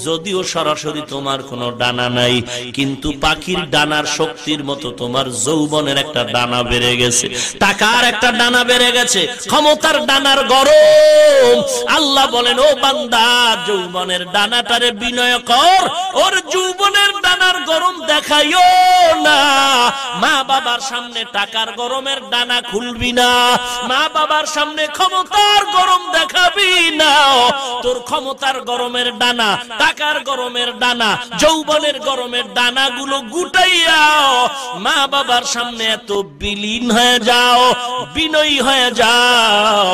যদিও সরাসরি তোমার কোনো ডানা নাই কিন্তু পাখির ডানার শক্তির মতো তোমার যৌবনের একটা ডানা বেড়ে গেছে টাকার একটা ডানা বেড়ে গেছে ক্ষমতার ডানার গরম আল্লাহ বলেন ও বান্দা যৌবনের ডানাটারে বিনয় কর ওর যৌবনের ডানার গরম দেখাইও না বাবার সামনে টাকার গরমের ডানা খুলবি না মা বাবার সামনে ক্ষমতার গরম দেখাবি না তোর ক্ষমতার গরমের ডানা টাকার গরমের ডানা যৌবনের গরমের ডানা গুলো গুটাইয়াও মা বাবার সামনে এত বিলীন হয়ে যাও বিনয়ী হয়ে যাও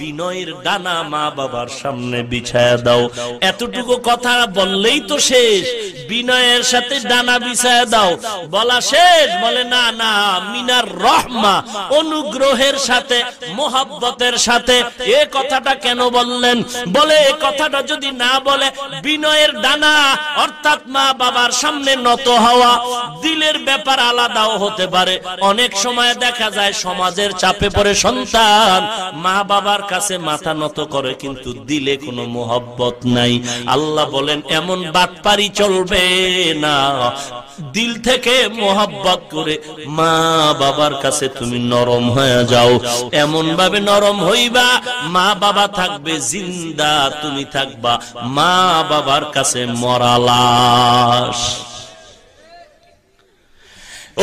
বিনয়ের ডানা মা বাবার সামনে বিছায়া দাও এতটুকু কথা বললেই তো শেষ বিনয়ের সাথে ডানা বিছায়া দাও বলা শেষ বলে না না মিনার রহমা অনুগ্রহের সাথে মোহাব্বতের সাথে এ কথাটা কেন বললেন বলে এ কথাটা যদি না বলে বিনয়ের ডানা অর্থাৎ মা বাবার সামনে নত হওয়া দিলের ব্যাপার আলাদাও হতে পারে অনেক সময় দেখা যায় সমাজের চাপে পড়ে সন্তান মা বাবার কাছে মাথা নত করে কিন্তু দিলে কোনো মোহব্বত নাই আল্লাহ বলেন এমন বাটপারি চলবে না দিল থেকে মোহাব্বত করে মা বাবার কাছে তুমি নরম হয়ে যাও এমন ভাবে নরম হইবা মা বাবা থাকবে জিন্দা তুমি থাকবা মা বাবার কাছে মরা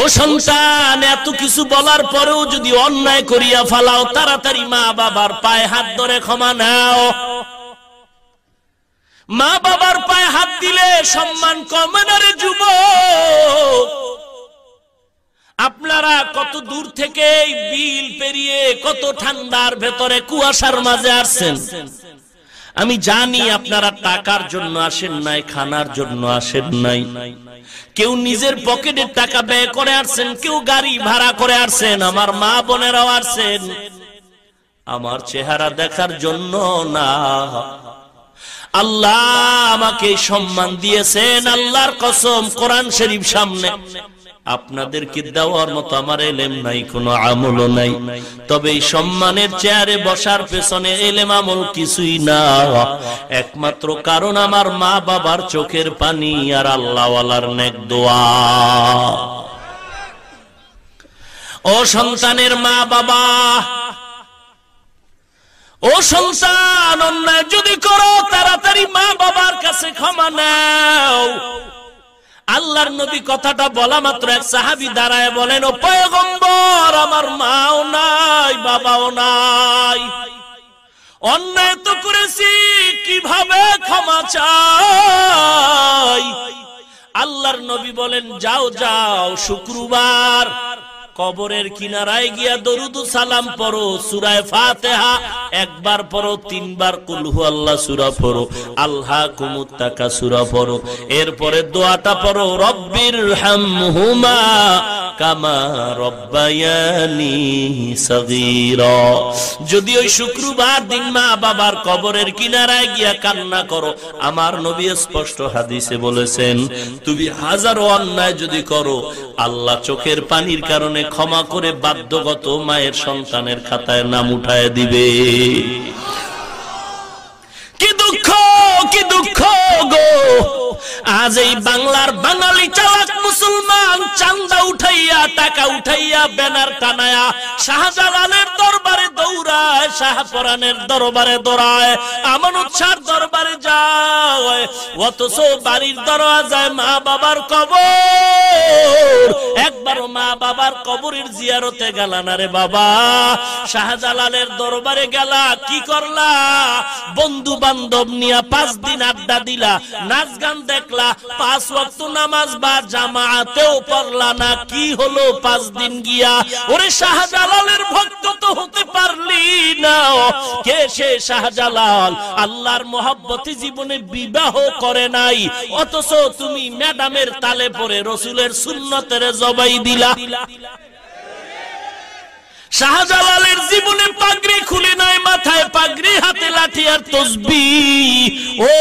ও সন্তান এত কিছু বলার পরেও যদি অন্যায় করিয়া ফালাও তাড়াতাড়ি মা বাবার পায়ে হাত ধরে ক্ষমা নাও মা বাবার পায়ে হাত দিলে সম্মান কমে না রে যুব আপনারা কত দূর থেকে বিল পেরিয়ে কত ঠান্ডার ভেতরে কুয়াশার মাঝে আসছেন আমি জানি আপনারা টাকার জন্য আসেন নাই খানার জন্য আসেন নাই কেউ নিজের পকেটের টাকা ব্যয় করে আসছেন কেউ গাড়ি ভাড়া করে আসছেন আমার মা বোনেরাও আসছেন আমার চেহারা দেখার জন্য না আল্লাহ আমাকে সম্মান দিয়েছেন আল্লাহর কসম কোরআন শরীফ সামনে আপনাদেরকে দেওয়ার মতো আমার এলেম নাই কোনো আমলও নাই তবে এই সম্মানের চেয়ারে বসার পেছনে এলেম আমল কিছুই না একমাত্র কারণ আমার মা বাবার চোখের পানি আর আল্লাহওয়ালার নেক দোয়া ও সন্তানের মা বাবা ও সন্তান অন্যায় যদি করো তাড়াতাড়ি মা বাবার কাছে ক্ষমা নাও আল্লাহর নবী কথাটা বলা মাত্র এক সাহাবি দাঁড়ায় বলেন ও পয়গম্বর আমার মাও নাই বাবাও নাই অন্যায় তো করেছি কিভাবে ক্ষমা চাই আল্লাহর নবী বলেন যাও যাও শুক্রবার কবরের কিনারায় গিয়া দরুদ সালাম পড়ো সুরায় ফাতেহা একবার পড়ো তিনবার কুলহু আল্লাহ সুরা পড়ো আল্লাহ কুমুত্তাকা সুরা পড়ো এরপরে দোয়াটা পড়ো রব্বির হুমা কামা রব্বায়ানি যদি ওই শুক্রবার দিন মা বাবার কবরের কিনারায় গিয়া কান্না করো আমার নবী স্পষ্ট হাদিসে বলেছেন তুমি হাজারো অন্যায় যদি করো আল্লাহ চোখের পানির কারণে ক্ষমা করে বাধ্যগত মায়ের সন্তানের খাতায় নাম উঠায় দিবে কি দুঃখ কি দুঃখ গো আজ এই বাংলার বাঙালি চালাক মুসলমান চান্দা উঠাইয়া টাকা উঠাইয়া ব্যানার টানায়া শাহজালালের দরবারে দৌড়ায় শাহপরানের দরবারে দৌড়ায় আমন শাহ দরবারে যায় অথচ বাড়ির দরওয়াজায় মা বাবার কবর একবারও মা বাবার কবরের জিয়ারতে গেলা না রে বাবা শাহজালালের দরবারে গেলা কি করলা বন্ধু বান্ধব নিয়ে পাঁচ দিন আড্ডা দিলা নাচ গান দেখলা পাঁচ ওয়াক্ত নামাজ বা জামাতেও পারলা না কি হলো পাঁচ দিন গিয়া ওরে শাহজালালের ভক্ত তো হতে পারলি না কে সে শাহজালাল আল্লাহর মহাব্বতে জীবনে বিবাহ করে নাই অথচ তুমি ম্যাডামের তালে পরে রসুলের সুন্নতের জবাই দিলা শাহজালালের জীবনে পাগড়ি খুলে নাই মাথায় পাগড়ি হাতে লাঠি আর তসবি ও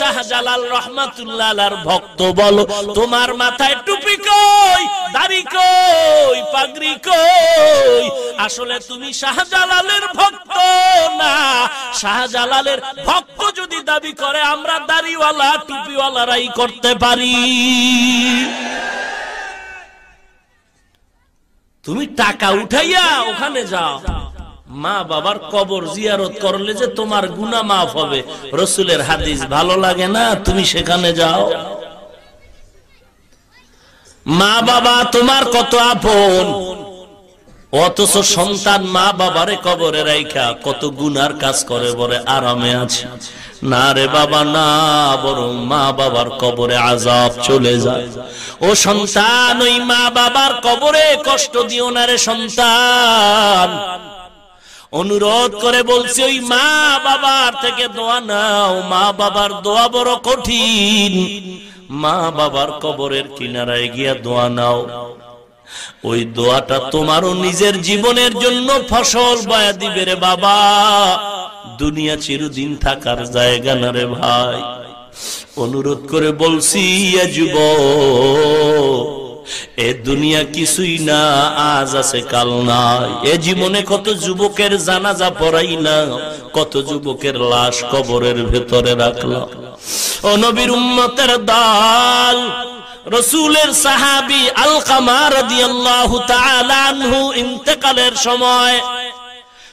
শাহজালাল রহমাতুল্লাহ ভক্ত বলো তোমার মাথায় টুপি কই দাড়ি কই পাগড়ি কই আসলে তুমি শাহজালালের ভক্ত না শাহজালালের ভক্ত যদি দাবি করে আমরা দাড়িওয়ালা টুপিওয়ালারাই করতে পারি তুমি টাকা উঠাইয়া ওখানে যাও মা বাবার কবর জিয়ারত করলে যে তোমার গুনা মাফ হবে রসুলের হাদিস ভালো লাগে না তুমি সেখানে যাও মা বাবা তোমার কত আপন অথচ সন্তান মা বাবারে কবরে রাইখা কত গুনার কাজ করে বলে আরামে আছে না রে বাবা না বরং মা বাবার কবরে আজাব চলে যায় ও সন্তান ওই মা বাবার কবরে কষ্ট দিও না রে সন্তান অনুরোধ করে বলছি ওই মা বাবার থেকে দোয়া নাও মা বাবার দোয়া বড় কঠিন মা বাবার কবরের কিনারায় গিয়া দোয়া নাও ওই দোয়াটা তোমারও নিজের জীবনের জন্য ফসল বায়া দিবে রে বাবা দুনিয়া চিরদিন থাকার জায়গা না রে ভাই অনুরোধ করে বলছি যুব এ দুনিয়া কিছুই না আজ আছে কাল নাই এ জীবনে কত যুবকের জানাজা পড়াই না কত যুবকের লাশ কবরের ভেতরে রাখল অনবির উন্মতের উম্মতের দাল রসুলের সাহাবি আল কামার ইন্তকালের সময়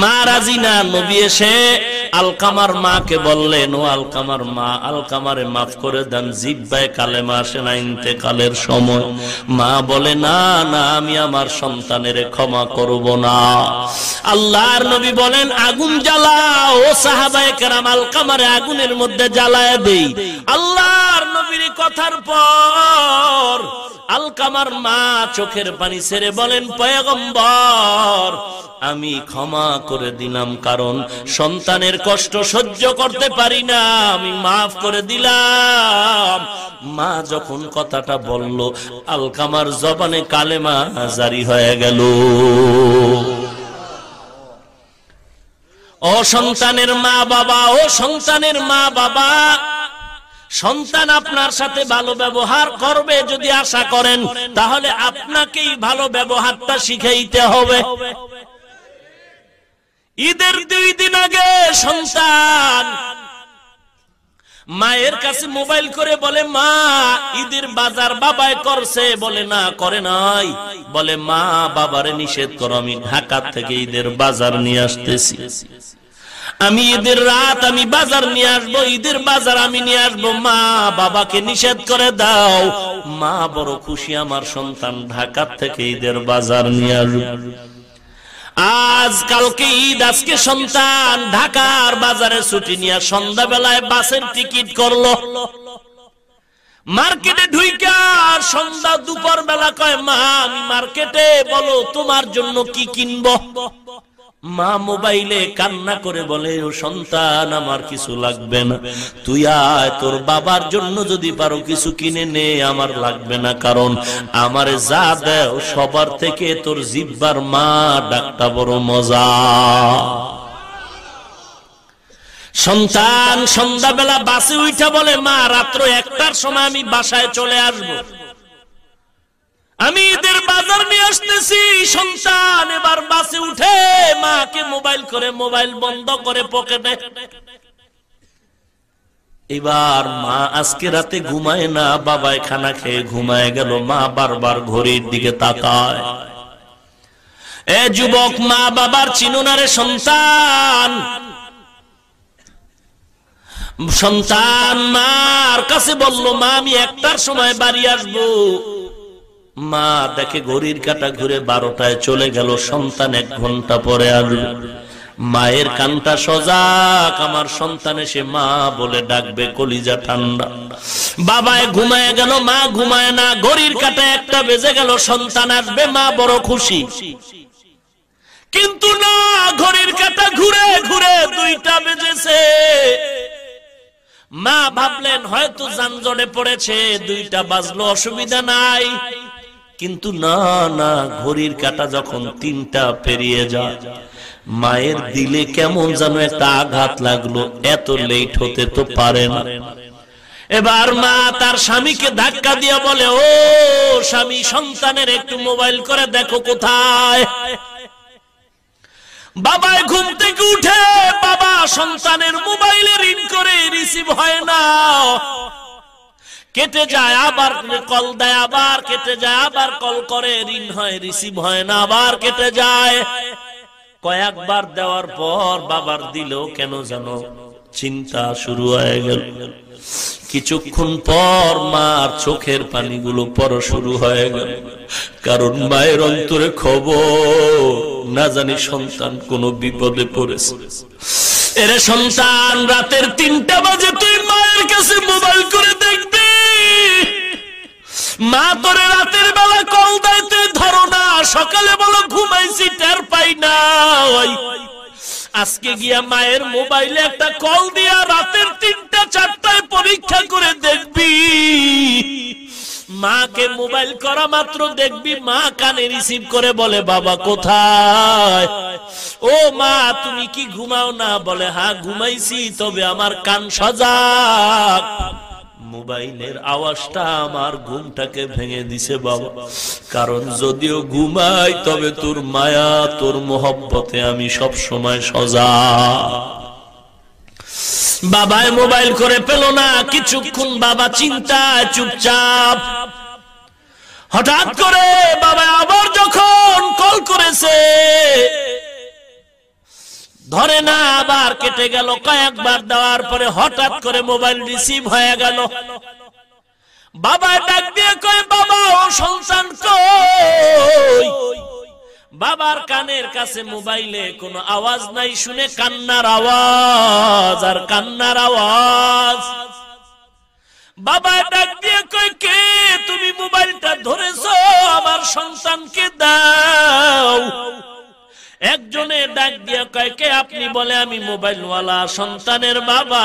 মা রাজি না নবী এসে আলকামার মাকে বললেন ও আলকামার মা আলকামারে মাফ করে দেন জিব্বায় কালে মাসে না ইন্তেকালের সময় মা বলে না না আমি আমার সন্তানের ক্ষমা করব না আল্লাহর নবী বলেন আগুন জ্বালাও ও সাহাবায়ে কেরাম আলকামারে আগুনের মধ্যে জ্বালায় দেই আল্লাহর নবীর কথার পর আলকামার মা চোখের পানি ছেড়ে বলেন পয়গম্বর আমি ক্ষমা করে দিলাম কারণ সন্তানের কষ্ট সহ্য করতে পারি না আমি মাফ করে দিলাম মা যখন কথাটা বলল আলকামার জবানে কালেমা জারি হয়ে গেল ও সন্তানের মা বাবা ও সন্তানের মা বাবা সন্তান আপনার সাথে ভালো ব্যবহার করবে যদি আশা করেন তাহলে আপনাকেই ভালো ব্যবহারটা শিখাইতে হবে ঈদের দুই দিন আগে সন্তান মায়ের কাছে মোবাইল করে বলে মা ঈদের বাজার বাবায় করছে বলে না করে নাই বলে মা বাবার নিষেধ করো আমি ঢাকা থেকে ঈদের বাজার নিয়ে আসতেছি আমি ঈদের রাত আমি বাজার নিয়ে আসবো ঈদের বাজার আমি নিয়ে আসবো মা বাবাকে নিষেধ করে দাও মা বড় খুশি আমার সন্তান ঢাকা থেকে ঈদের বাজার নিয়ে আসবো আজ কালকে ঈদ আজকে সন্তান ঢাকার বাজারে ছুটি নিয়ে সন্ধ্যা বেলায় বাসের টিকিট করলো মার্কেটে ঢুইকা সন্ধ্যা দুপুর বেলা কয় মা আমি মার্কেটে বলো তোমার জন্য কি কিনবো মা মোবাইলে কান্না করে বলে ও সন্তান আমার কিছু লাগবে না তুই আয় তোর বাবার জন্য যদি পারো কিছু কিনে নে আমার লাগবে না কারণ আমার যা দেয় সবার থেকে তোর জিব্বার মা ডাকটা বড় মজা সন্তান সন্ধ্যাবেলা বাসে উঠা বলে মা রাত্র একটার সময় আমি বাসায় চলে আসবো আমি এদের বাজার নিয়ে আসতেছি সন্তান এবার বাসে উঠে মাকে মোবাইল করে মোবাইল বন্ধ করে পকেটে এবার মা আজকে রাতে ঘুমায় না বাবায় খানা খেয়ে ঘুমায় গেল মা বারবার ঘড়ির দিকে তাকায় এ যুবক মা বাবার চিনুনারে সন্তান সন্তান মার কাছে বলল মা আমি একটার সময় বাড়ি আসবো মা দেখে ঘড়ির কাটা ঘুরে বারোটায় চলে গেল সন্তান এক ঘন্টা পরে আসবে মায়ের কানটা সজাগ আমার সন্তান এসে মা বলে ডাকবে কলিজা ঠান্ডা বাবায় ঘুমায় গেল মা ঘুমায় না ঘড়ির কাটা একটা বেজে গেল সন্তান আসবে মা বড় খুশি কিন্তু না ঘড়ির কাটা ঘুরে ঘুরে দুইটা বেজেছে মা ভাবলেন হয়তো যানজটে পড়েছে দুইটা বাজলো অসুবিধা নাই কিন্তু না না ঘড়ির কাটা যখন তিনটা পেরিয়ে যায় মায়ের দিলে কেমন যেন একটা আঘাত লাগলো এত লেট হতে তো পারে না এবার মা তার স্বামীকে ধাক্কা দিয়ে বলে ও স্বামী সন্তানের একটু মোবাইল করে দেখো কোথায় বাবায় ঘুম থেকে উঠে বাবা সন্তানের মোবাইলে রিং করে রিসিভ হয় না কেটে যায় আবার কল দেয় আবার কেটে যায় আবার কল করে ঋণ হয় রিসিভ হয় না আবার কেটে যায় কয়েকবার দেওয়ার পর বাবার দিল কেন যেন চিন্তা শুরু হয়ে গেল কিছুক্ষণ পর মার চোখের পানিগুলো পর শুরু হয়ে গেল কারণ মায়ের অন্তরে খবর না জানি সন্তান কোনো বিপদে পড়েছে এরে সন্তান রাতের তিনটা বাজে তুই মায়ের কাছে মোবাইল করে দেখ মা তোরে রাতের বেলা কল দাইতে ধরো না সকালে বলো ঘুমাইছি টের পাই না আজকে গিয়া মায়ের মোবাইলে একটা কল দিয়া রাতের তিনটা চারটায় পরীক্ষা করে দেখবি মাকে মোবাইল করা মাত্র দেখবি মা কানে রিসিভ করে বলে বাবা কোথায় ও মা তুমি কি ঘুমাও না বলে হ্যাঁ ঘুমাইছি তবে আমার কান সজাগ মোবাইলের আওয়াজটা আমার ঘুমটাকে ভেঙে দিছে বাবা কারণ যদিও ঘুমাই তবে তোর মায়া তোর মোহব্বতে আমি সব সময় সজা বাবায় মোবাইল করে পেল না কিছুক্ষণ বাবা চিন্তায় চুপচাপ হঠাৎ করে বাবা আবার যখন কল করেছে ধরে না আবার কেটে গেল কয়েকবার দেওয়ার পরে হঠাৎ করে মোবাইল রিসিভ হয়ে গেল বাবা ডাক দিয়ে কয় বাবা ও সন্তান কই বাবার কানের কাছে মোবাইলে কোনো আওয়াজ নাই শুনে কান্নার আওয়াজ আর কান্নার আওয়াজ বাবা ডাক দিয়ে কই কে তুমি মোবাইলটা ধরেছ আমার সন্তানকে দাও একজনে ডাক দিয়া কয় কে আপনি বলে আমি মোবাইলওয়ালা সন্তানের বাবা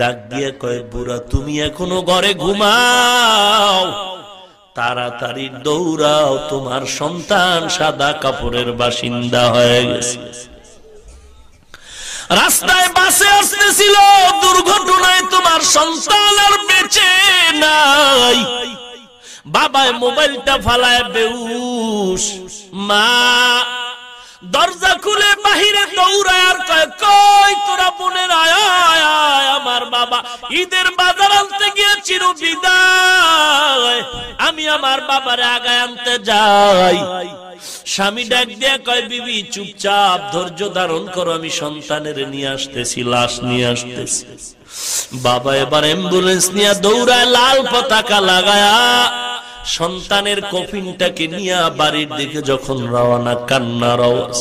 ডাক দিয়া কয় বুড়া তুমি এখনো ঘরে ঘুমাও তাড়াতাড়ি দৌড়াও তোমার সন্তান সাদা কাপড়ের বাসিন্দা হয়ে গেছে রাস্তায় বাসে আসতেছিল দুর্ঘটনায় তোমার সন্তান আর বেঁচে নাই বাবায় মোবাইলটা ফালায় বেউস মা দরজা খুলে বাহিরে দৌড়ায় কয় কই তোরা বোনের আয় আমার বাবা ঈদের বাজার আনতে গিয়ে বিদায় আমি আমার বাবার আগায় আনতে যাই স্বামী ডাক দিয়ে কয় বিবি চুপচাপ ধৈর্য ধারণ করো আমি সন্তানের নিয়ে আসতেছি লাশ নিয়ে আসতেছি বাবা এবার অ্যাম্বুলেন্স নিয়ে দৌড়ায় লাল পতাকা লাগায়া সন্তানের কফিনটাকে নিয়ে বাড়ির দিকে যখন রওনা কান্নার আওয়াজ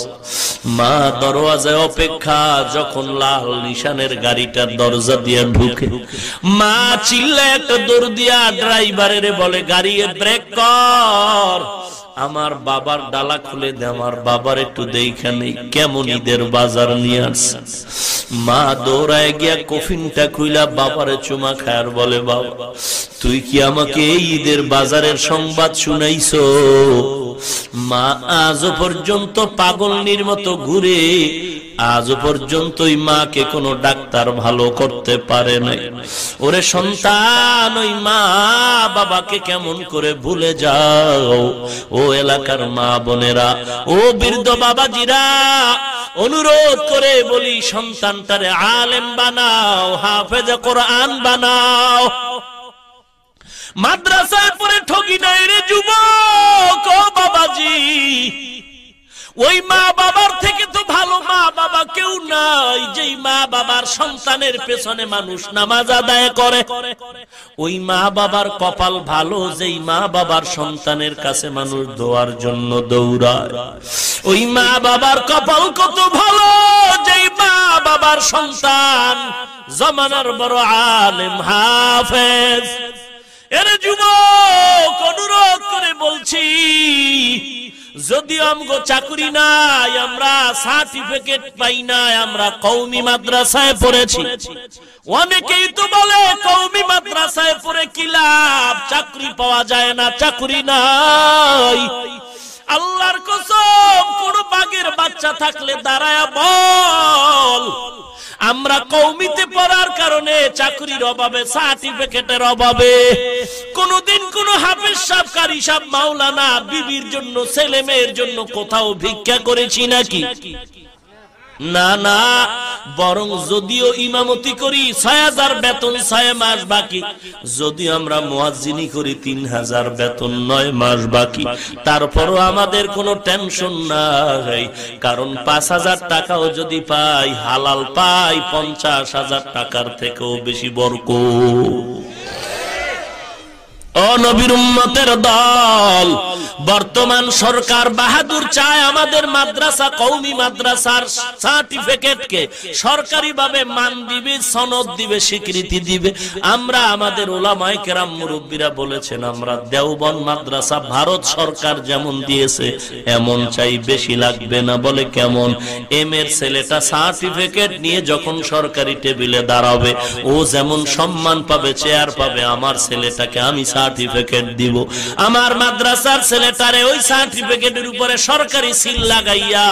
মা দরওয়াজায় অপেক্ষা যখন লাল নিশানের গাড়িটার দরজা দিয়ে ঢুকে মা চিল্লা একটা দৌড় দিয়া ড্রাইভারের বলে গাড়ি ব্রেক কর আমার বাবার ডালা খুলে দে আমার বাবার একটু দেখানে কেমন ঈদের বাজার নিয়ে আসছে মা দৌড়ায় গিয়া কফিনটা খুইলা বাবারে চুমা খায়ার বলে বাবা তুই কি আমাকে এই ঈদের বাজারের সংবাদ শুনাইছ মা আজ পর্যন্ত পাগল মতো ঘুরে আজ পর্যন্ত মাকে কোনো ডাক্তার ভালো করতে পারে নাই ওরে সন্তান ওই মা বাবাকে কেমন করে ভুলে যাও ও এলাকার মা বোনেরা ও বৃদ্ধ বাবাজিরা অনুরোধ করে বলি সন্তানটারে আলেম বানাও হাফেজ কোরআন বানাও মাদ্রাসায় পরে ঠগি নাই রে যুবক ও বাবাজি ওই মা বাবার থেকে তো ভালো মা বাবা কেউ নাই যেই মা বাবার সন্তানের পেছনে মানুষ নামাজ আদায় করে ওই মা বাবার কপাল ভালো যেই মা বাবার সন্তানের কাছে মানুষ দোয়ার জন্য দৌড়ায় ওই মা বাবার কপাল কত ভালো যেই মা বাবার সন্তান জমানার বড় আলেম হাফেজ এর যুবক অনুরোধ করে বলছি যদিও আমগো চাকরি নাই আমরা সার্টিফিকেট পাই নাই আমরা কওমি মাদ্রাসায় পড়েছি অনেকেই তো বলে কওমি মাদ্রাসায় পড়ে কি লাভ চাকরি পাওয়া যায় না চাকরি নাই আল্লাহর কসম কোন বাঘের বাচ্চা থাকলে দাঁড়ায় বল আমরা কৌমিতে পড়ার কারণে চাকরির অভাবে সার্টিফিকেটের অভাবে কোনদিন কোন হাফেজ সাহেব কারি সাহেব মাওলানা বিবির জন্য ছেলে মেয়ের জন্য কোথাও ভিক্ষা করেছি নাকি না না বরং যদিও ইমামতি করি ছয় হাজার বেতন ছয় মাস বাকি যদি আমরা মোয়াজিনী করি তিন হাজার বেতন নয় মাস বাকি তারপরও আমাদের কোনো টেনশন নাই কারণ পাঁচ হাজার টাকাও যদি পাই হালাল পাই পঞ্চাশ হাজার টাকার থেকেও বেশি বরকত অনবির উম্মতের দল বর্তমান সরকার বাহাদুর চায় আমাদের মাদ্রাসা কৌমি মাদ্রাসার সার্টিফিকেটকে সরকারিভাবে মান দিবে সনদ দিবে স্বীকৃতি দিবে আমরা আমাদের ওলামায় কেরাম মুরব্বীরা বলেছেন আমরা দেওবন মাদ্রাসা ভারত সরকার যেমন দিয়েছে এমন চাই বেশি লাগবে না বলে কেমন এম এর ছেলেটা সার্টিফিকেট নিয়ে যখন সরকারি টেবিলে দাঁড়াবে ও যেমন সম্মান পাবে চেয়ার পাবে আমার ছেলেটাকে আমি সার্টিফিকেট দিব আমার মাদ্রাসার ছেলেটারে ওই সার্টিফিকেটের উপরে সরকারি সিল লাগাইয়া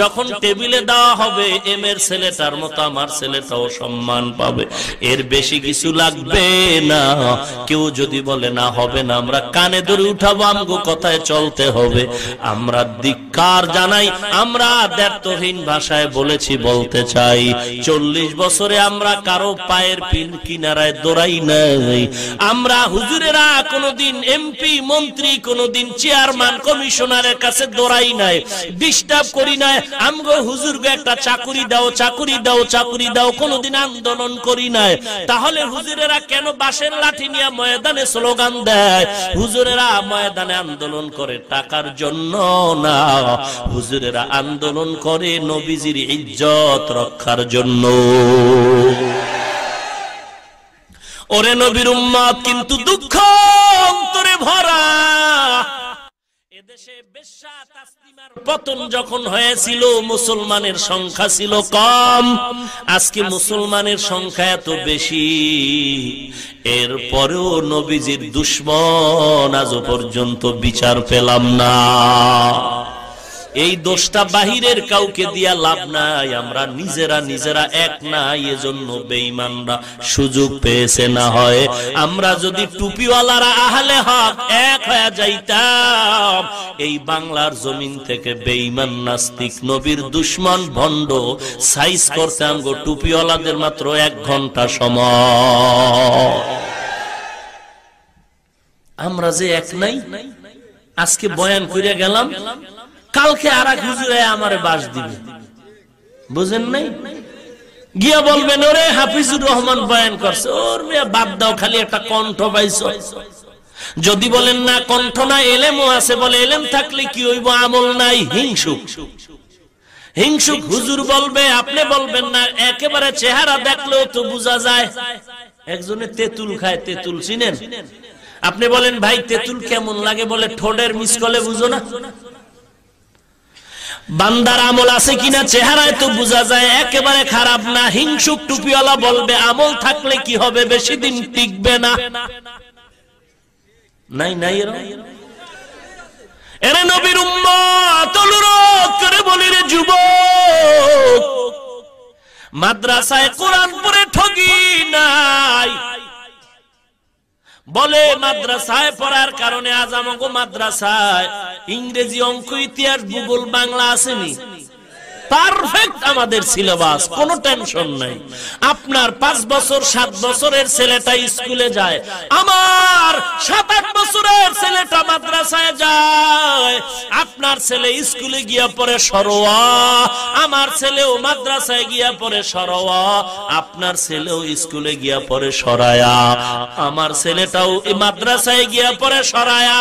যখন টেবিলে দেওয়া হবে এম এর ছেলেটার মতো আমার ছেলেটাও সম্মান পাবে এর বেশি কিছু লাগবে না কেউ যদি বলে না হবে না আমরা কানে ধরে উঠাবো আমগো কথায় চলতে হবে আমরা দিককার জানাই আমরা দ্ব্যর্থহীন ভাষায় বলেছি বলতে চাই চল্লিশ বছরে আমরা কারো পায়ের পিন কিনারায় দৌড়াই নাই আমরা হুজুরেরা নেতারা কোনদিন এমপি মন্ত্রী কোনদিন চেয়ারম্যান কমিশনারের কাছে দৌড়াই নাই ডিস্টার্ব করি নাই আমগো হুজুরকে একটা চাকুরি দাও চাকুরি দাও চাকুরি দাও কোনদিন আন্দোলন করি নাই তাহলে হুজুরেরা কেন বাসের লাঠি নিয়ে ময়দানে স্লোগান দেয় হুজুরেরা ময়দানে আন্দোলন করে টাকার জন্য না হুজুরেরা আন্দোলন করে নবীজির ইজ্জত রক্ষার জন্য ওরে নবীর উম্মাদ কিন্তু দুঃখ অন্তরে ভরা পতন যখন হয়েছিল মুসলমানের সংখ্যা ছিল কম আজকে মুসলমানের সংখ্যা এত বেশি এরপরেও নবীজির দুশ্মন আজও পর্যন্ত বিচার পেলাম না এই দোষটা বাহিরের কাউকে দিয়া লাভ নাই আমরা নিজেরা নিজেরা এক নাই এজন্য বেঈমানরা সুযোগ পেয়েছে না হয় আমরা যদি টুপিওয়ালারা আহলে হক এক হয়ে যাইতাম এই বাংলার জমিন থেকে বেঈমান নাস্তিক নবীর দুশ্মন ভণ্ড সাইজ করতে আমগো টুপিওয়ালাদের মাত্র এক ঘন্টা সময় আমরা যে এক নাই আজকে বয়ান করে গেলাম কালকে আর এক হুজুরে আমার বাস দিবে বুঝেন নাই গিয়া বলবেন ওরে হাফিজুর রহমান বয়ান করছে ওর মেয়ে বাদ দাও খালি একটা কণ্ঠ পাইছ যদি বলেন না কণ্ঠ না এলেমও আছে বলে এলেম থাকলে কি হইব আমল নাই হিংসুক হিংসুক হুজুর বলবে আপনি বলবেন না একেবারে চেহারা দেখলেও তো বোঝা যায় একজনে তেতুল খায় তেতুল চিনেন আপনি বলেন ভাই তেতুল কেমন লাগে বলে ঠোঁটের মিস কলে বুঝো না বান্দার আমল আছে কিনা চেহারায় তো বোঝা যায় একেবারে খারাপ না হিংসুক টুপিওয়ালা বলবে আমল থাকলে কি হবে বেশি দিন টিকবে না নাই নাই এরে নবীর উম্মত অনুরোধ করে বলি রে যুবক মাদ্রাসায় কোরআন পরে ঠগি নাই বলে মাদ্রাসায় পড়ার কারণে আজ আমাকে মাদ্রাসায় ইংরেজি অঙ্ক ইতিহাস ভূগোল বাংলা আসেনি পারফেক্ট আমাদের সিলেবাস কোনো টেনশন নাই আপনার পাঁচ বছর সাত বছরের ছেলেটা স্কুলে যায় আমার সাত আট বছরের ছেলেটা মাদ্রাসায় যায় আপনার ছেলে স্কুলে গিয়া পরে সরোয়া আমার ছেলেও মাদ্রাসায় গিয়া পরে সরোয়া আপনার ছেলেও স্কুলে গিয়া পরে সরায়া আমার ছেলেটাও মাদ্রাসায় গিয়া পরে সরায়া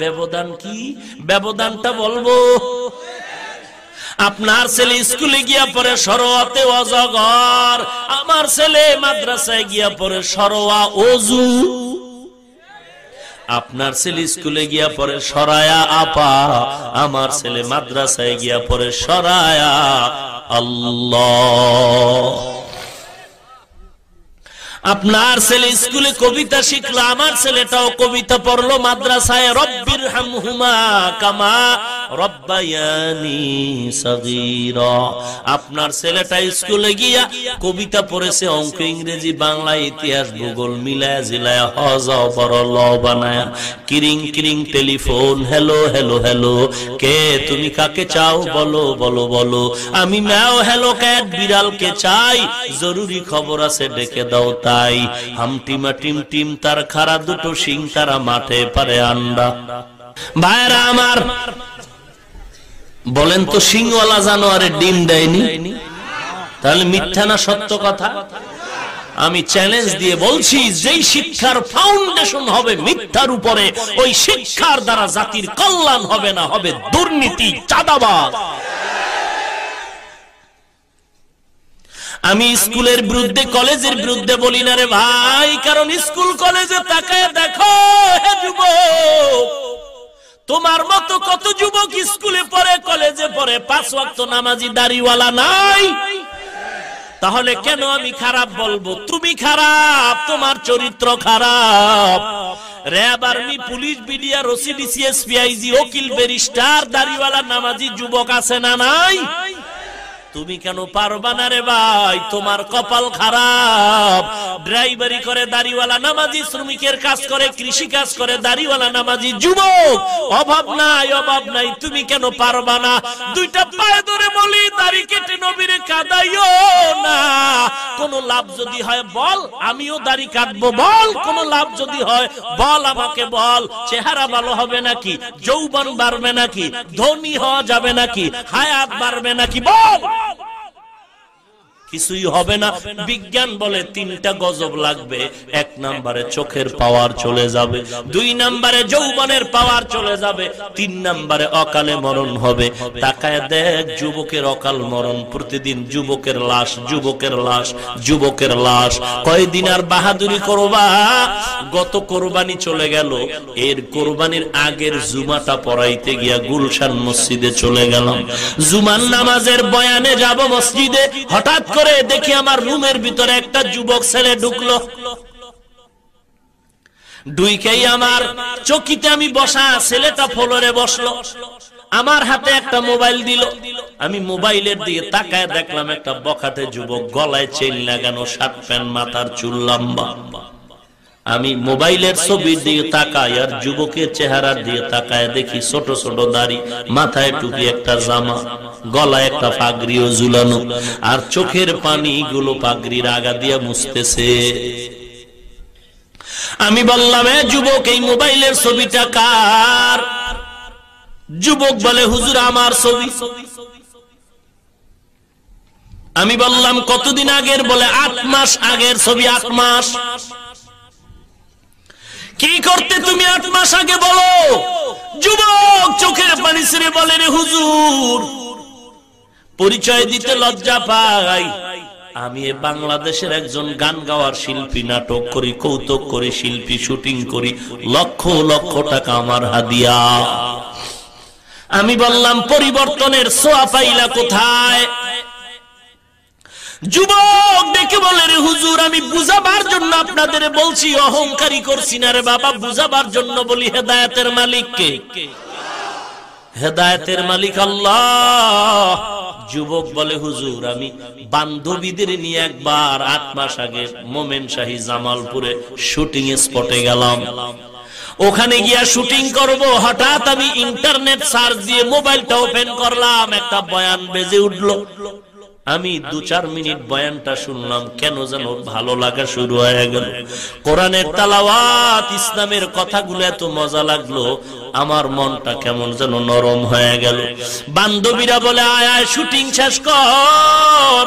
ব্যবধান কি ব্যবধানটা বলবো আপনার ছেলে স্কুলে গিয়া পরে সরোয়াতে অজগর আমার ছেলে মাদ্রাসায় গিয়া পরে সরোয়া অজু আপনার ছেলে স্কুলে গিয়া পরে সরায়া আপা আমার ছেলে মাদ্রাসায় গিয়া পরে সরায়া আল্লাহ আপনার ছেলে স্কুলে কবিতা শিখলো আমার ছেলেটাও কবিতা পড়লো মাদ্রাসায় রব্বির হামহুমা কামা আপনার ছেলেটা স্কুলে গিয়া কবিতা পড়েছে অঙ্ক ইংরেজি বাংলা ইতিহাস ভূগোল মিলায় জিলায় হজ বড় ল বানায়া কিরিং কিরিং টেলিফোন হ্যালো হ্যালো হ্যালো কে তুমি কাকে চাও বলো বলো বলো আমি ম্যাও হ্যালো ক্যাট বিড়ালকে চাই জরুরি খবর আছে ডেকে দাও তাই হামটিমা টিম টিম তার খারা দুটো সিং তারা মাঠে পারে আন্ডা ভাইরা আমার বলেন তো সিংওয়ালা জানোয়ারের ডিম দেয়নি তাহলে মিথ্যা না সত্য কথা আমি চ্যালেঞ্জ দিয়ে বলছি যেই শিক্ষার ফাউন্ডেশন হবে মিথ্যার উপরে ওই শিক্ষার দ্বারা জাতির কল্যাণ হবে না হবে দুর্নীতি চাঁদাবাদ আমি স্কুলের বিরুদ্ধে কলেজের বিরুদ্ধে বলি না রে ভাই কারণ স্কুল কলেজে তাকে দেখো হে যুবক তোমার মতো কত যুবক স্কুলে পড়ে কলেজে পড়ে পাঁচ ওয়াক্ত নামাজি দাড়িওয়ালা নাই তাহলে কেন আমি খারাপ বলবো তুমি খারাপ তোমার চরিত্র খারাপ RAB army police BDR OC DC SP IG ওকিল ব্যারিস্টার দাড়িওয়ালা নামাজি যুবক আছে না নাই তুমি কেন পারবা না রে ভাই তোমার কপাল খারাপ ড্রাইভারি করে দাড়িওয়ালা নামাজি শ্রমিকের কাজ করে কৃষি কাজ করে দাড়িওয়ালা নামাজি যুবক অভাব নাই অভাব নাই তুমি কেন পারবা না দুইটা পায়ে ধরে বলি দাড়ি কেটে নবীর কাদাইও না কোন লাভ যদি হয় বল আমিও দাড়ি কাটবো বল কোন লাভ যদি হয় বল আমাকে বল চেহারা ভালো হবে নাকি যৌবন বাড়বে নাকি ধনী হওয়া যাবে নাকি হায়াত বাড়বে নাকি বল Go! কিছুই হবে না বিজ্ঞান বলে তিনটা গজব লাগবে এক নাম্বারে চোখের পাওয়ার চলে যাবে দুই নাম্বারে যৌবনের পাওয়ার চলে যাবে তিন নাম্বারে অকালে মরণ হবে তাকায় দেখ যুবকের অকাল মরণ প্রতিদিন যুবকের লাশ যুবকের লাশ যুবকের লাশ কয়দিন আর বাহাদুরি করবা গত কোরবানি চলে গেল এর কোরবানির আগের জুমাটা পড়াইতে গিয়া গুলশান মসজিদে চলে গেলাম জুমান নামাজের বয়ানে যাব মসজিদে হঠাৎ করে পরে দেখি আমার রুমের ভিতরে একটা যুবক ছেলে ঢুকলো ডুইকেই আমার চকিতে আমি বসা ছেলেটা ফলরে বসলো আমার হাতে একটা মোবাইল দিল আমি মোবাইলের দিকে তাকায় দেখলাম একটা বখাটে যুবক গলায় চেন লাগানো শার্ট প্যান্ট মাথার চুল লম্বা আমি মোবাইলের ছবির দিকে তাকাই আর যুবকের চেহারার দিকে তাকায় দেখি ছোট ছোট দাড়ি মাথায় টুকি একটা জামা গলায় একটা পাগড়ি ও ঝুলানো আর চোখের পানি গুলো পাগড়ির আগা দিয়ে মুছতেছে আমি বললাম এ যুবক এই মোবাইলের ছবিটা কার যুবক বলে হুজুর আমার ছবি আমি বললাম কতদিন আগের বলে আট মাস আগের ছবি আট মাস কি করতে তুমি আট মাস আগে বলো যুবক চোখের পানি ছেড়ে বলে রে হুজুর পরিচয় দিতে লজ্জা পাই আমি বাংলাদেশের একজন গান গাওয়ার শিল্পী নাটক করি কৌতুক করি শিল্পী শুটিং করি লক্ষ লক্ষ টাকা আমার হাদিয়া আমি বললাম পরিবর্তনের সোয়া পাইলা কোথায় যুবক দেখে বলে রে হুজুর আমি বুঝাবার জন্য আপনাদের বলছি অহংকারী করছি না রে বাবা বুঝাবার জন্য বলি হেদায়তের মালিককে হেদায়তের মালিক আল্লাহ যুবক বলে হুজুর আমি বান্ধবীদের নিয়ে একবার আট মাস আগে মোমেন শাহী জামালপুরে শুটিং স্পটে গেলাম ওখানে গিয়া শুটিং করব হঠাৎ আমি ইন্টারনেট সার্চ দিয়ে মোবাইলটা ওপেন করলাম একটা বয়ান বেজে উঠলো আমি দু চার মিনিট বয়ানটা শুনলাম কেন যেন ভালো লাগা শুরু হয়ে গেল কোরআনের তালাওয়াত ইসলামের কথাগুলো এত মজা লাগলো আমার মনটা কেমন যেন নরম হয়ে গেল বান্ধবীরা বলে আয় আয় শুটিং শেষ কর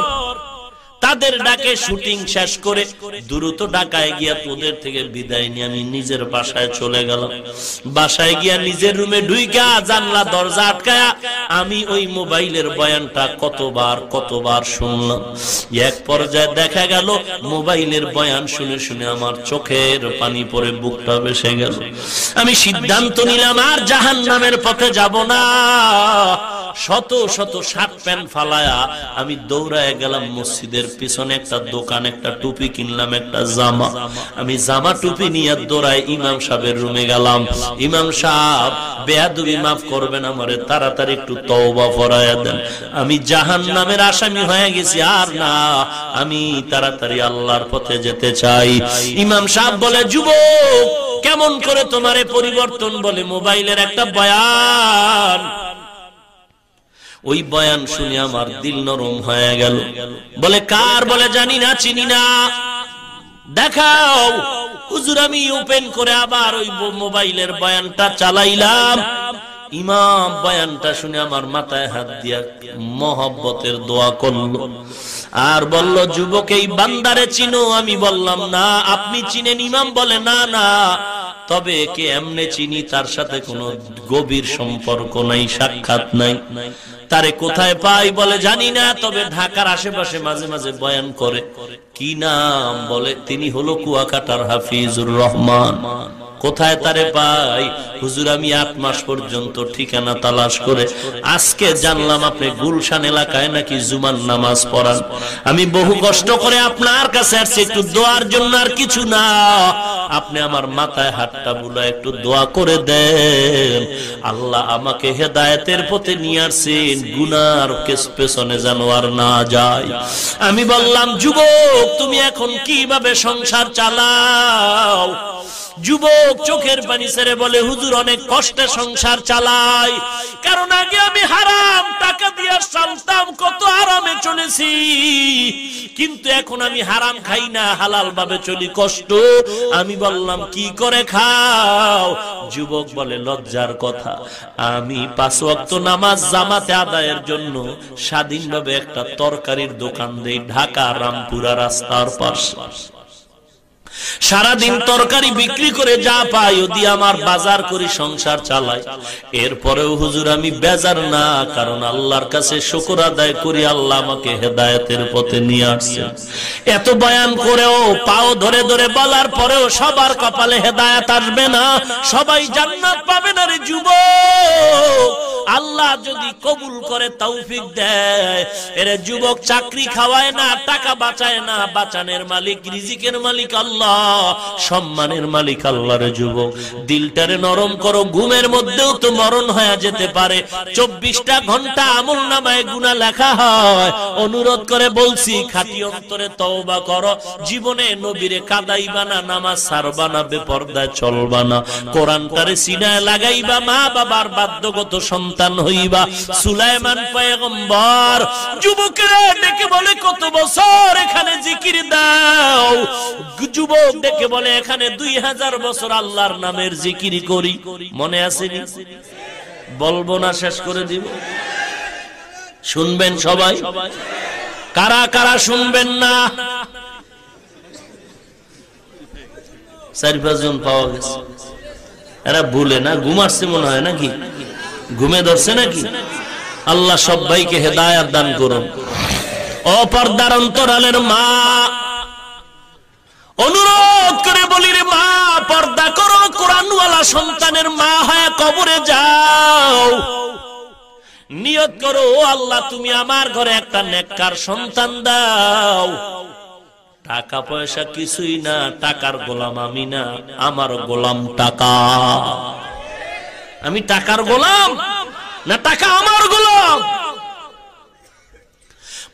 তাদের ডাকে শুটিং শেষ করে দ্রুত ঢাকায় গিয়া তোদের থেকে বিদায় নিয়ে আমি নিজের বাসায় চলে গেলাম বাসায় গিয়া নিজের রুমে ঢুইকা জানলা দরজা আটকায়া আমি ওই মোবাইলের বয়ানটা কতবার কতবার শুনলাম এক পর্যায়ে দেখা গেল মোবাইলের বয়ান শুনে শুনে আমার চোখের পানি পরে বুকটা বেসে গেল আমি সিদ্ধান্ত নিলাম আর জাহান নামের পথে যাব না শত শত শার্ট প্যান্ট ফালায়া আমি দৌড়ায় গেলাম মসজিদের পিছনে একটা দোকান একটা টুপি কিনলাম একটা জামা আমি জামা টুপি নিয়ে দৌড়ায় ইমাম সাহেবের রুমে গেলাম ইমাম সাহেব বেয়াদুবি মাফ করবেন আমারে তাড়াতাড়ি একটু তওবা ফরায়া দেন আমি জাহান নামের আসামি হয়ে গেছি আর না আমি তাড়াতাড়ি আল্লাহর পথে যেতে চাই ইমাম সাহেব বলে যুবক কেমন করে তোমারে পরিবর্তন বলে মোবাইলের একটা বয়ান ওই বয়ান শুনে আমার দিল নরম হয়ে গেল বলে কার বলে জানি না চিনি না দেখাও হুজুর আমি ওপেন করে আবার ওই মোবাইলের বয়ানটা চালাইলাম ইমাম বয়ানটা শুনে আমার মাথায় হাত দিয়া মহব্বতের দোয়া করল আর বলল যুবক এই বান্দারে চিনো আমি বললাম না আপনি চিনেন ইমাম বলে না না তবে কে এমনে চিনি তার সাথে কোনো গভীর সম্পর্ক নাই সাক্ষাৎ নাই তারে কোথায় পাই বলে জানি না তবে ঢাকার আশেপাশে মাঝে মাঝে বয়ান করে কি নাম বলে তিনি হলো কুয়াকাটার হাফিজুর রহমান কোথায় তারে পাই হুজুর আমি আট মাস পর্যন্ত ঠিকানা তালাশ করে আজকে জানলাম আপনি গুলশান এলাকায় নাকি জুমান নামাজ পড়ান আমি বহু কষ্ট করে আপনার কাছে আসছি একটু দোয়ার জন্য আর কিছু না আপনি আমার মাথায় হাতটা বুলা একটু দোয়া করে দেন আল্লাহ আমাকে হেদায়েতের পথে নিয়ে আসেন গুনার পেছনে যেন আর না যায় আমি বললাম যুবক তুমি এখন কিভাবে সংসার চালাও যুবক চোখের পানি ছেড়ে বলে হুজুর অনেক কষ্টে সংসার চালাই কারণ আগে আমি হারাম টাকা দিয়ে চলতাম কত আরামে চলেছি কিন্তু এখন আমি হারাম খাই না হালাল ভাবে চলি কষ্ট আমি বললাম কি করে খাও যুবক বলে লজ্জার কথা আমি পাঁচ অক্ত নামাজ জামাতে আদায়ের জন্য স্বাধীনভাবে একটা তরকারির দোকান দিই ঢাকা রামপুরা রাস্তার পাশ পাশ সারাদিন তরকারি বিক্রি করে যা পাই ওদি আমার বাজার করি সংসার চালাই এরপরেও হুজুর আমি বেজার না কারণ আল্লাহর কাছে শুকুর আদায় করি আল্লাহ আমাকে হেদায়তের পথে নিয়ে আসছে এত বয়ান করেও পাও ধরে ধরে বলার পরেও সবার কপালে হেদায়ত আসবে না সবাই জান্নাত পাবে না রে যুব আল্লাহ যদি কবুল করে তৌফিক দেয় এর যুবক চাকরি খাওয়ায় না টাকা বাঁচায় না বাঁচানের মালিক রিজিকের মালিক আল্লাহ আল্লাহ সম্মানের মালিক আল্লাহর যুবক দিলটারে নরম করো ঘুমের মধ্যেও তো মরণ হয়ে যেতে পারে চব্বিশটা ঘন্টা আমল নামায় গুণা লেখা হয় অনুরোধ করে বলছি খাতি অন্তরে তওবা করো জীবনে নবীরে কাদাইবা না নামাজ সারবা না বেপর্দায় চলবা কোরআন তারে সিনায় লাগাইবা মা বাবার বাধ্যগত সন্তান হইবা সুলাইমান পয়গম্বর যুবকেরা ডেকে বলে কত বছর এখানে জিকির দাও যুব যুবক দেখে বলে এখানে দুই হাজার বছর আল্লাহর নামের জিকিরি করি মনে আসেনি বলবো না শেষ করে দিব শুনবেন সবাই কারা কারা শুনবেন না চারি পাঁচজন পাওয়া গেছে এরা ভুলে না ঘুমাচ্ছে মনে হয় নাকি ঘুমে ধরছে নাকি আল্লাহ সবাইকে হেদায়াত দান করুন অপরদার অন্তরালের মা অনুরোধ করে বলি রে মা পর্দা করো কোরআনওয়ালা সন্তানের মা হয় কবরে যাও নিয়ত করো ও আল্লাহ তুমি আমার ঘরে একটা নেককার সন্তান দাও টাকা পয়সা কিছুই না টাকার গোলাম আমি না আমার গোলাম টাকা আমি টাকার গোলাম না টাকা আমার গোলাম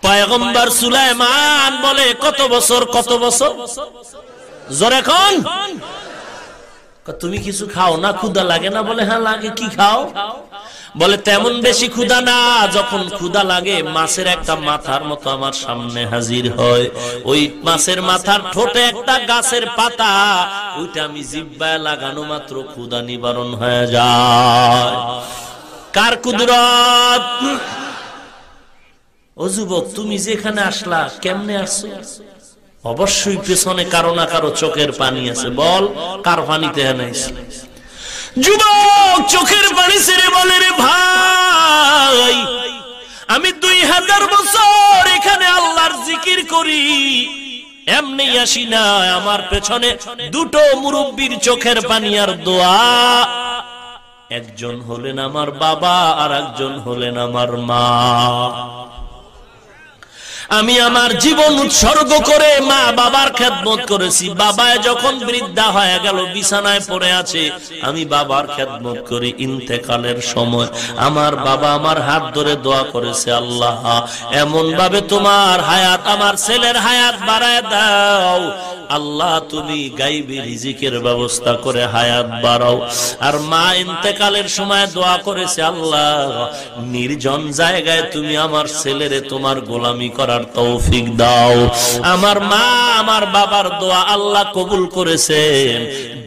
পয়গম্বর সুলাইমান বলে কত বছর কত বছর জোরে কোন তুমি কিছু খাও না ক্ষুদা লাগে না বলে হ্যাঁ লাগে কি খাও বলে তেমন বেশি ক্ষুদা না যখন ক্ষুদা লাগে মাছের একটা মাথার মতো আমার সামনে হাজির হয় ওই মাছের মাথার ঠোঁটে একটা গাছের পাতা ওইটা আমি জিব্বায় লাগানো মাত্র ক্ষুদা নিবারণ হয়ে যায় কার কুদরত ও যুবক তুমি যেখানে আসলা কেমনে আসো অবশ্যই পেছনে কারো না কারো চোখের পানি আছে বল কার পানিতে যুবক চোখের পানি ছেড়ে বলে রে ভাই আমি দুই হাজার বছর এখানে আল্লাহর জিকির করি এমনি আসি না আমার পেছনে দুটো মুরব্বীর চোখের পানি আর দোয়া একজন হলেন আমার বাবা আর একজন হলেন আমার মা আমি আমার জীবন উৎসর্গ করে মা বাবার খেদমত করেছি বাবায় যখন বৃদ্ধা হয়ে গেল বিছানায় পড়ে আছে আমি বাবার খেদমত করি ইন্তেকালের সময় আমার বাবা আমার হাত ধরে দোয়া করেছে আল্লাহ এমন ভাবে তোমার হায়াত আমার ছেলের হায়াত বাড়ায় দাও আল্লাহ তুমি গাইবে রিজিকের ব্যবস্থা করে হায়াত বাড়াও আর মা ইন্তেকালের সময় দোয়া করেছে আল্লাহ নির্জন জায়গায় তুমি আমার ছেলেরে তোমার গোলামি করার করার তৌফিক দাও আমার মা আমার বাবার দোয়া আল্লাহ কবুল করেছেন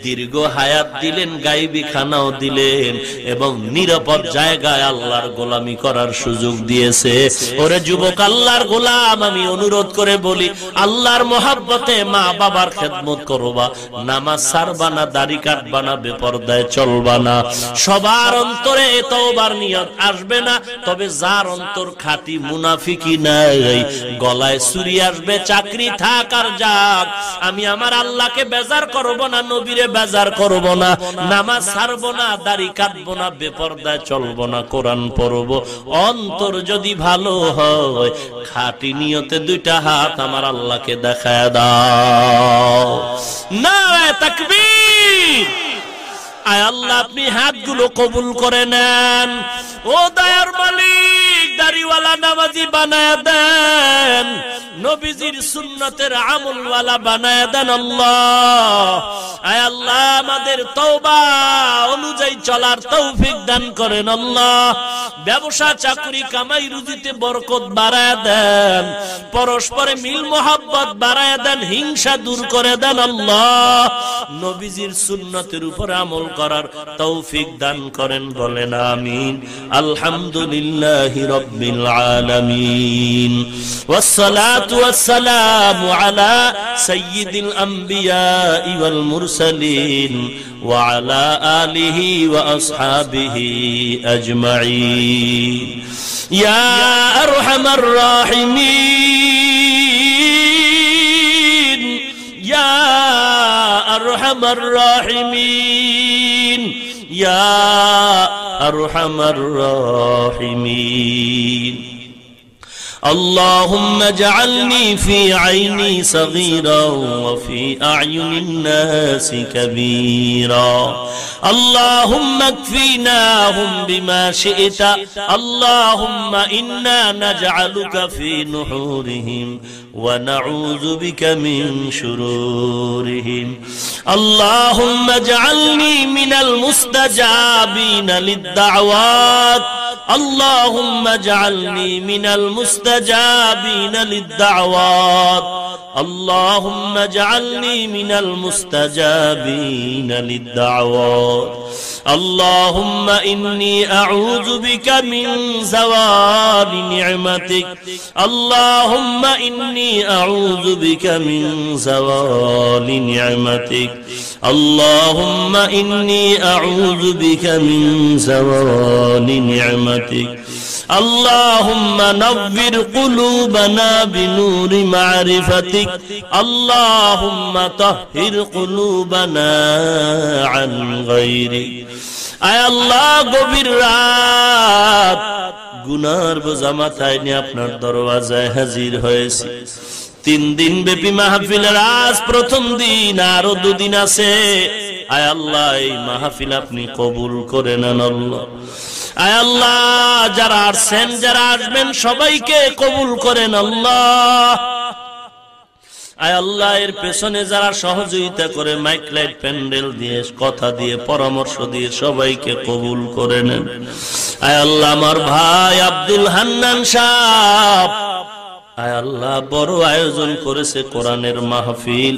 দীর্ঘ হায়াত দিলেন গাইবি খানাও দিলেন এবং নিরাপদ জায়গায় আল্লাহর গোলামি করার সুযোগ দিয়েছে ওরে যুবক আল্লাহর গোলাম আমি অনুরোধ করে বলি আল্লাহর মহাব্বতে মা বাবার খেদমত করবা নামাজ সারবা না দাড়ি কাটবা না বেপরদায় চলবা না সবার অন্তরে তওবার নিয়ত আসবে না তবে যার অন্তর খাঁটি মুনাফিকি নাই গলায় সুরি আসবে চাকরি থাক আর যাক আমি আমার আল্লাহকে বেজার করব না নবীরে বেজার করব না নামাজ ছাড়ব না দাড়ি কাটবো না বেপর্দায় চলবো না কোরআন পড়ব অন্তর যদি ভালো হয় খাটি নিয়তে দুইটা হাত আমার আল্লাহকে দেখায় দাও না তাকবীর আয় আল্লাহ আপনি হাতগুলো কবুল করে নেন ও দয়ার মালিক দাড়িওয়ালা নামাজি বানায় দেন নবীজির সুন্নতের আমল ওয়ালা বানায় দেন আল্লাহ আয় আল্লাহ আমাদের তওবা অনুযায়ী চলার তৌফিক দান করেন আল্লাহ ব্যবসা চাকরি কামাই রুজিতে বরকত বাড়ায় দেন পরস্পরে মিল মোহাব্বত বাড়ায় দেন হিংসা দূর করে দেন আল্লাহ নবীজির সুন্নতের উপর আমল করার তৌফিক দান করেন বলেন আমিন আলহামদুলিল্লাহ رب العالمين والصلاة والسلام على سيد الأنبياء والمرسلين وعلى آله وأصحابه أجمعين يا أرحم الراحمين يا أرحم الراحمين يا أرحم الراحمين اللهم اجعلني في عيني صغيرا وفي أعين الناس كبيرا اللهم اكفيناهم بما شئت اللهم إنا نجعلك في نحورهم ونعوذ بك من شرورهم اللهم اجعلني من المستجابين للدعوات اللهم اجعلني من المستجابين المستجابين للدعوات اللهم اجعلني من المستجابين للدعوات اللهم إني أعوذ بك من زوال نعمتك اللهم إني أعوذ بك من زوال نعمتك اللهم إني أعوذ بك من زوال نعمتك আল্লাহুম্মা নাব্বির কুলুবানা বিনুরি মারিফাতিক আল্লাহুম্মা তাহহির কুলুবানা আন গায়রিক আয় আল্লাহ গভীর রাত গুনার বোঝা মাথায় নিয়ে আপনার দরওয়াজায় হাজির হয়েছে তিন দিন ব্যাপী মাহফিল আজ প্রথম দিন আরো দুদিন আছে আয় আল্লাহ এই মাহফিল আপনি কবুল করে নেন আল্লাহ আল্লাহ যারা আসছেন যারা আসবেন সবাইকে কবুল করেন আল্লাহ আয় এর পেছনে যারা সহযোগিতা করে মাইক লাইট প্যান্ডেল দিয়ে কথা দিয়ে পরামর্শ দিয়ে সবাইকে কবুল করে নেন আয় আল্লাহ আমার ভাই আব্দুল হান্নান সাহ আল্লাহ বড় আয়োজন করেছে কোরআনের মাহফিল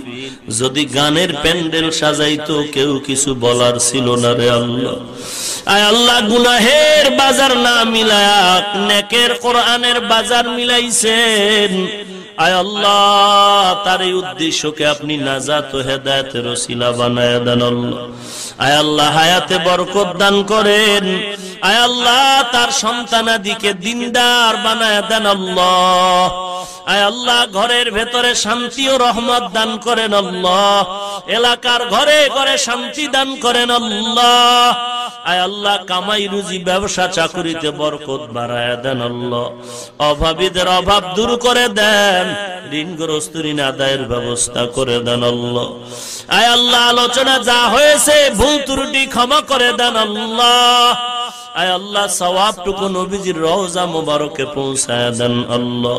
যদি গানের প্যান্ডেল সাজাইতো কেউ কিছু বলার ছিল না রে আল্লাহ আয় আল্লাহ গুনাহের বাজার না মিলাক নেকের কোরআনের বাজার মিলাইছেন আয় আল্লাহ তার এই উদ্দেশ্যকে আপনি নাজাত হেদায়তের শিলা বানায় দেন আল্লাহ আয় আল্লাহ হায়াতে বরকত দান করেন আয় আল্লাহ তার সন্তানাদিকে দিনদার বানায় দেন আল্লাহ আয় আল্লাহ ঘরের ভেতরে শান্তি ও রহমত দান করেন আল্লাহ এলাকার ঘরে ঘরে শান্তি দান করেন আল্লাহ আয় আল্লাহ কামাই রুজি ব্যবসা চাকুরিতে বরকত বাড়ায় দেন আল্লাহ অভাবীদের অভাব দূর করে দেন ঋণগ্রস্ত ঋণ আদায়ের ব্যবস্থা করে দেন আল্লাহ আয় আল্লাহ আলোচনা যা হয়েছে ভুল ভুল ত্রুটি ক্ষমা করে দেন আল্লাহ আয় নবীজির মোবারকে আল্লাহ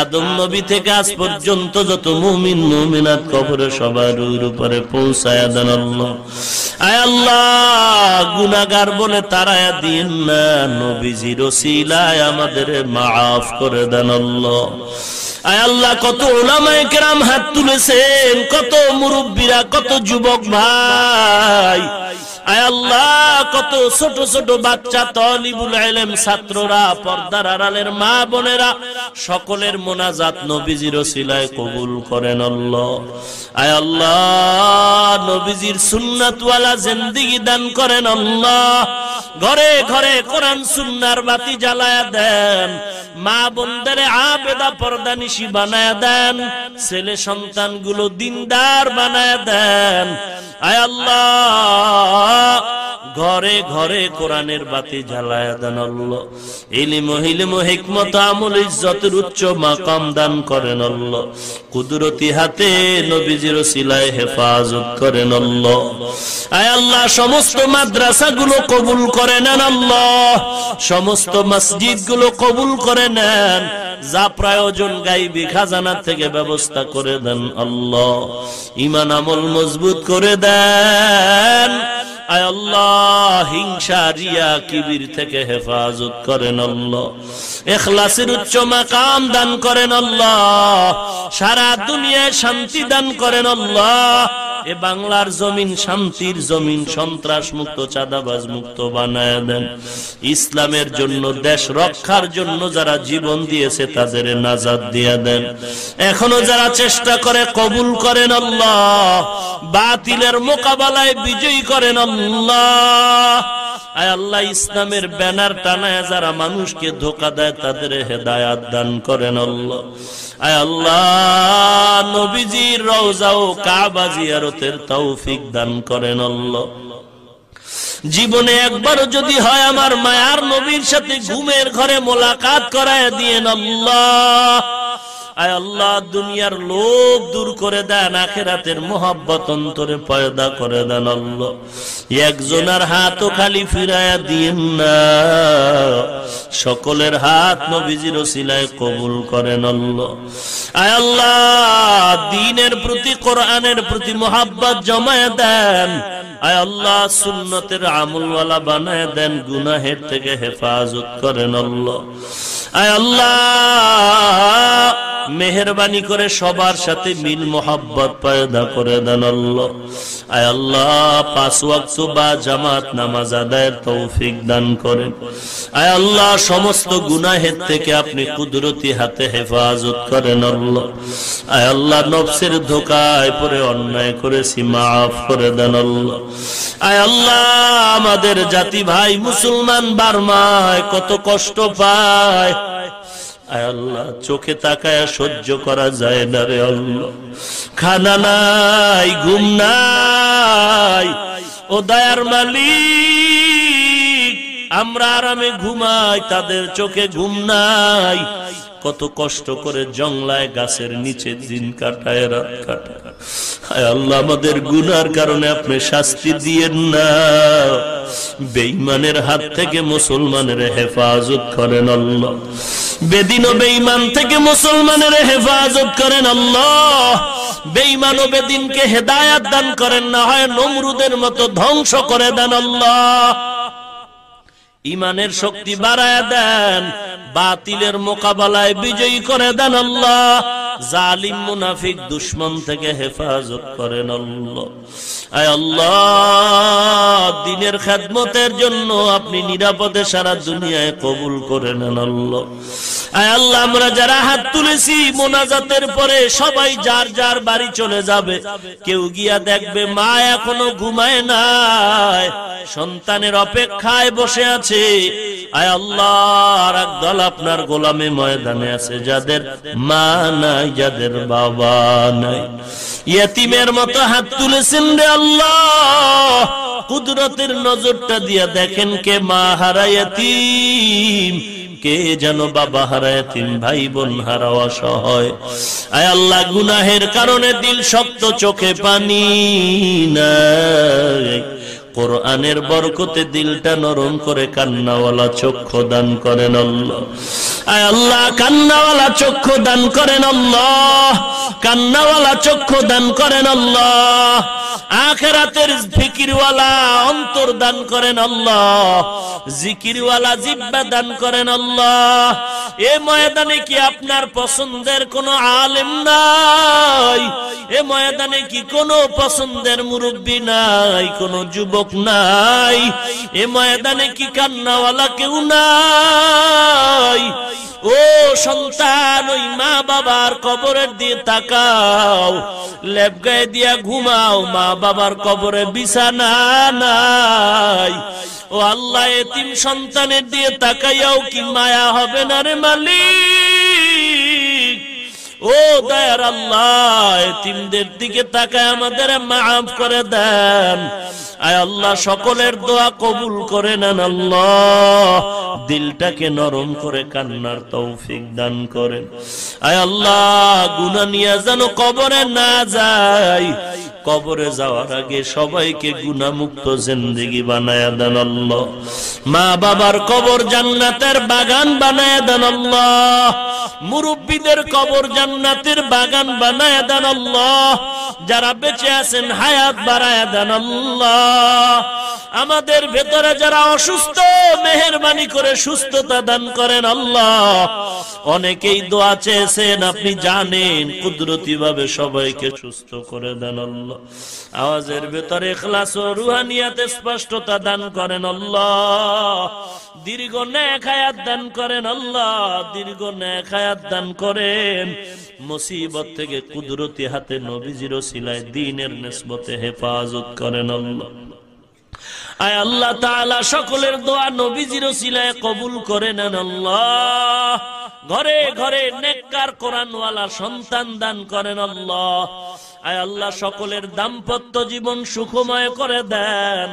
আদম নবী থেকে আজ পর্যন্ত যত কবরে সবার উপরে আল্লাহ বলে তারা দিন না নবীজির শিলায় আমাদের মাফ করে দেন আল্লাহ আয় আল্লাহ কত ওলামায় কেরাম হাত তুলেছেন কত মুরব্বীরা কত যুবক ভাই আয় কত ছোট ছোট বাচ্চা তলিবুল আলম ছাত্ররা পর্দার আড়ালের মা বোনেরা সকলের মোনাজাত নবীজির সিলায় কবুল করেন আল্লাহ আয় নবীজির সুন্নাতওয়ালা জিন্দিগি দান করেন আল্লাহ ঘরে ঘরে কোরআন সুন্নার বাতি জ্বালায়া দেন মা বোনদের আবেদা নিশি বানায়া দেন ছেলে সন্তানগুলো দিনদার বানায়া দেন আয় আল্লাহ ঘরে ঘরে কোরআনের বাতি জ্বালায় দেন ইলিম হিলিম হিকমত আমল ইজ্জতের উচ্চ মাকাম দান করেন কুদরতি হাতে নবীজির সিলায় হেফাজত করেন আল্লাহ আয় কবুল করে নেন আল্লাহ সমস্ত গুলো কবুল করে নেন যা প্রয়োজন গাইবি খাজানা থেকে ব্যবস্থা করে দেন আল্লাহ ইমান আমল মজবুত করে দেন Allah হিংসা রিয়া কিবির থেকে হেফাজত করেন এখলাসের উচ্চ মাকাম দান করেন সারা দুনিয়ায় শান্তি দান করেন আল্লাহ এ বাংলার জমিন শান্তির জমিন সন্ত্রাস মুক্ত চাঁদাবাজ মুক্ত বানায় দেন ইসলামের জন্য দেশ রক্ষার জন্য যারা জীবন দিয়েছে তাদের নাজাদ দিয়ে দেন এখনো যারা চেষ্টা করে কবুল করেন আল্লাহ বাতিলের মোকাবেলায় বিজয়ী করেন আল্লাহ আল্লাহ ইসলামের ব্যানার টানায় যারা মানুষকে ধোকা দেয় তাদের হেদায়াত দান করেন আল্লাহ আয় আল্লাহ নবীজির রওজাও ও কাবা জিয়ারতের তৌফিক দান করেন আল্লাহ জীবনে একবার যদি হয় আমার মায়ার নবীর সাথে ঘুমের ঘরে মোলাকাত করায় দিয়ে আল্লাহ আয় আল্লাহ দুনিয়ার লোভ দূর করে দেন আখেরাতের মোহাব্বত অন্তরে পয়দা করে দেন আল্লাহ একজনের হাতও খালি ফিরায়া দিন না সকলের হাত নবীজির সিলায় কবুল করেন আল্লাহ আয় আল্লাহ দিনের প্রতি কোরআনের প্রতি মোহাব্বত জমায় দেন আয় আল্লাহ সুন্নতের আমলওয়ালা বানায় দেন গুনাহের থেকে হেফাজত করেন আল্লাহ আয় আল্লাহ মেহরবানি করে সবার সাথে মিল মোহাব্বত পায়দা করে দেন আল্লাহ আয় আল্লাহ পাঁচ ওয়াক্ত বা জামাত নামাজ আদায়ের তৌফিক দান করেন আয় আল্লাহ সমস্ত গুনাহের থেকে আপনি কুদরতি হাতে হেফাজত করেন আল্লাহ আয় আল্লাহ নফসের ধোকায় পরে অন্যায় করেছি মাফ করে দেন আল্লাহ আয় আল্লাহ আমাদের জাতি ভাই মুসলমান বার্মায় কত কষ্ট পায় আল্লাহ চোখে তাকায় সহ্য করা যায় না রে আল্লাহ খানা নাই ঘুম নাই ও দয়ার মালিক আমরা আরামে ঘুমাই তাদের চোখে ঘুম নাই কত কষ্ট করে জংলায় গাছের নিচে দিন কাটায় রাত কাটায় আল্লাহ আমাদের গুনার কারণে আপনি শাস্তি দিয়েন না বেইমানের হাত থেকে মুসলমানের হেফাজত করেন আল্লাহ বেদিন ও বেইমান থেকে মুসলমানের হেফাজত করেন আল্লাহ বেইমান ও বেদিনকে হেদায়াত দান করেন না হয় নমরুদের মতো ধ্বংস করে দেন আল্লাহ ইমানের শক্তি বাড়ায় দেন বাতিলের মোকাবেলায় বিজয়ী করে দেন আল্লাহ জালিম মুনাফিক দুশ্মন থেকে হেফাজত করেন আয় আল্লাহ দিনের খেদমতের জন্য আপনি নিরাপদে সারা দুনিয়ায় কবুল করে নেন আল্লাহ আয় আল্লাহ আমরা যারা হাত তুলেছি মোনাজাতের পরে সবাই যার যার বাড়ি চলে যাবে কেউ গিয়া দেখবে মা এখনো ঘুমায় না সন্তানের অপেক্ষায় বসে আছে আয় আল্লাহ আর একদল আপনার গোলামে ময়দানে আছে যাদের মা নাই যাদের বাবা নাই ইয়েতিমের মতো হাত তুলেছেন রে আল্লাহ কুদরতের নজরটা দিয়া দেখেন কে মা হারা হারায়াতিম কে যেন বাবা হারায় তিন ভাই বোন হারাওয়া সহায় আয় আল্লাহ গুনাহের কারণে দিল শক্ত চোখে পানি না কোরআনের বরকতে দিলটা নরম করে কান্নাওয়ালা চক্ষু দান করেন আল্লাহ কান্নাওয়ালা চক্ষু দান করেন আল্লাহ কান্নাওয়ালা চক্ষু দান করেন আল্লাহ আখেরাতের ফিকিরওয়ালা অন্তর দান করেন আল্লাহ জিকিরওয়ালা জিব্বা দান করেন আল্লাহ এ ময়দানে কি আপনার পছন্দের কোনো আলেম নাই এ ময়দানে কি কোনো পছন্দের মুরব্বী নাই কোনো যুবক নাই এ ময়দানে কি কান্নাওয়ালা কেউ নাই ও সন্তান ওই মা বাবার কবরের দিয়ে তাকাও লেপ গায়ে দিয়া ঘুমাও মা বাবার কবরে বিছানা নাই ও আল্লাহ এতিম সন্তানের দিয়ে তাকাইয়াও কি মায়া হবে না রে মালিক ও দয়ার আল্লাহ তিনদের দিকে তাকায় আমাদের মাফ করে দেন আয় আল্লাহ সকলের দোয়া কবুল করে নেন আল্লাহ দিলটাকে নরম করে কান্নার তৌফিক দান করেন আয় আল্লাহ গুনা নিয়া যেন কবরে না যায় কবরে যাওয়ার আগে সবাইকে গুণামুক্ত জিন্দিগি বানায় দেন মা বাবার কবর জান্নাতের বাগান বানায় দেন মুরব্বীদের কবর জান্নাতের বাগান বানায় দেন যারা বেঁচে আছেন হায়াত বাড়ায়া দেন আমাদের ভেতরে যারা অসুস্থ মেহরবানি করে সুস্থতা দান করেন আল্লাহ অনেকেই দোয়া চেয়েছেন আপনি জানেন কুদরতি ভাবে সবাইকে সুস্থ করে দেন আল্লাহ আওয়াজের ভেতরে এখলাস ও রুহানিয়াতে স্পষ্টতা দান করেন দীর্ঘ ন্যাক হায়াত দান করেন আল্লাহ দীর্ঘ ন্যাক হায়াত দান করেন মুসিবত থেকে কুদরতি হাতে নবীজির শিলায় দিনের নেসবতে হেফাজত করেন আল্লাহ আয় আল্লাহ সকলের দোয়া নবীজির শিলায় কবুল করে নেন ঘরে ঘরে নেককার কোরআনওয়ালা সন্তান দান করেন আল্লাহ আয় আল্লাহ সকলের দাম্পত্য জীবন সুখময় করে দেন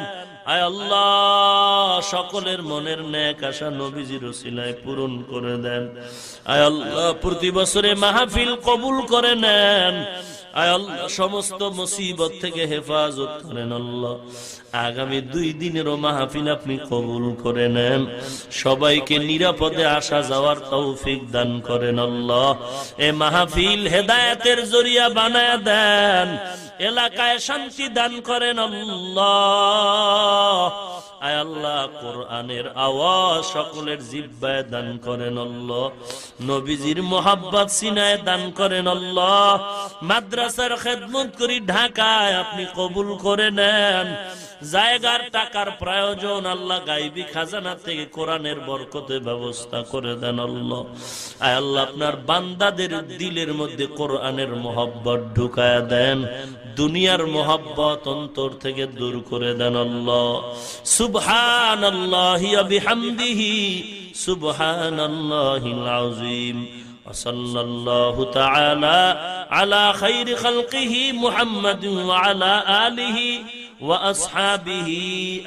আয় আল্লাহ সকলের মনের ন্যাক আশা নবীজির সিলায় পূরণ করে দেন আয় আল্লাহ প্রতি বছরে মাহফিল কবুল করে নেন সমস্ত মুসিবত থেকে হেফাজত করেন আল্লাহ আগামী দুই দিনেরও মাহফিল আপনি কবুল করে নেন সবাইকে নিরাপদে আসা যাওয়ার তৌফিক দান করেন আল্লাহ এ মাহফিল হেদায়তের জরিয়া বানায় দেন এলাকায় শান্তি দান করেন আল্লাহ আয় আল্লাহ কোরআনের আওয়াজ সকলের জিব্বায় দান করেন আল্লাহ নবীজির মোহাব্বত সিনায় দান করেন আল্লাহ মাদ্রাসার খেদমত করি ঢাকায় আপনি কবুল করে নেন জায়গার টাকার প্রয়োজন আল্লাহ গাইবি খাজানা থেকে কোরআনের বরকতে ব্যবস্থা করে দেন আল্লাহ আয় আল্লাহ আপনার বান্দাদের দিলের মধ্যে কোরআনের মহব্বত ঢুকায় দেন দুনিয়ার মহব্বত অন্তর থেকে দূর করে দেন আল্লাহ সুবহান বিহামদিহি সুবহান আল্লাহিম وصلى الله تعالى على خير خلقه محمد وعلى آله وأصحابه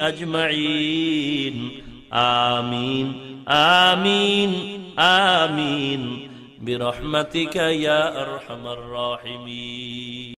أجمعين آمين آمين آمين برحمتك يا أرحم الراحمين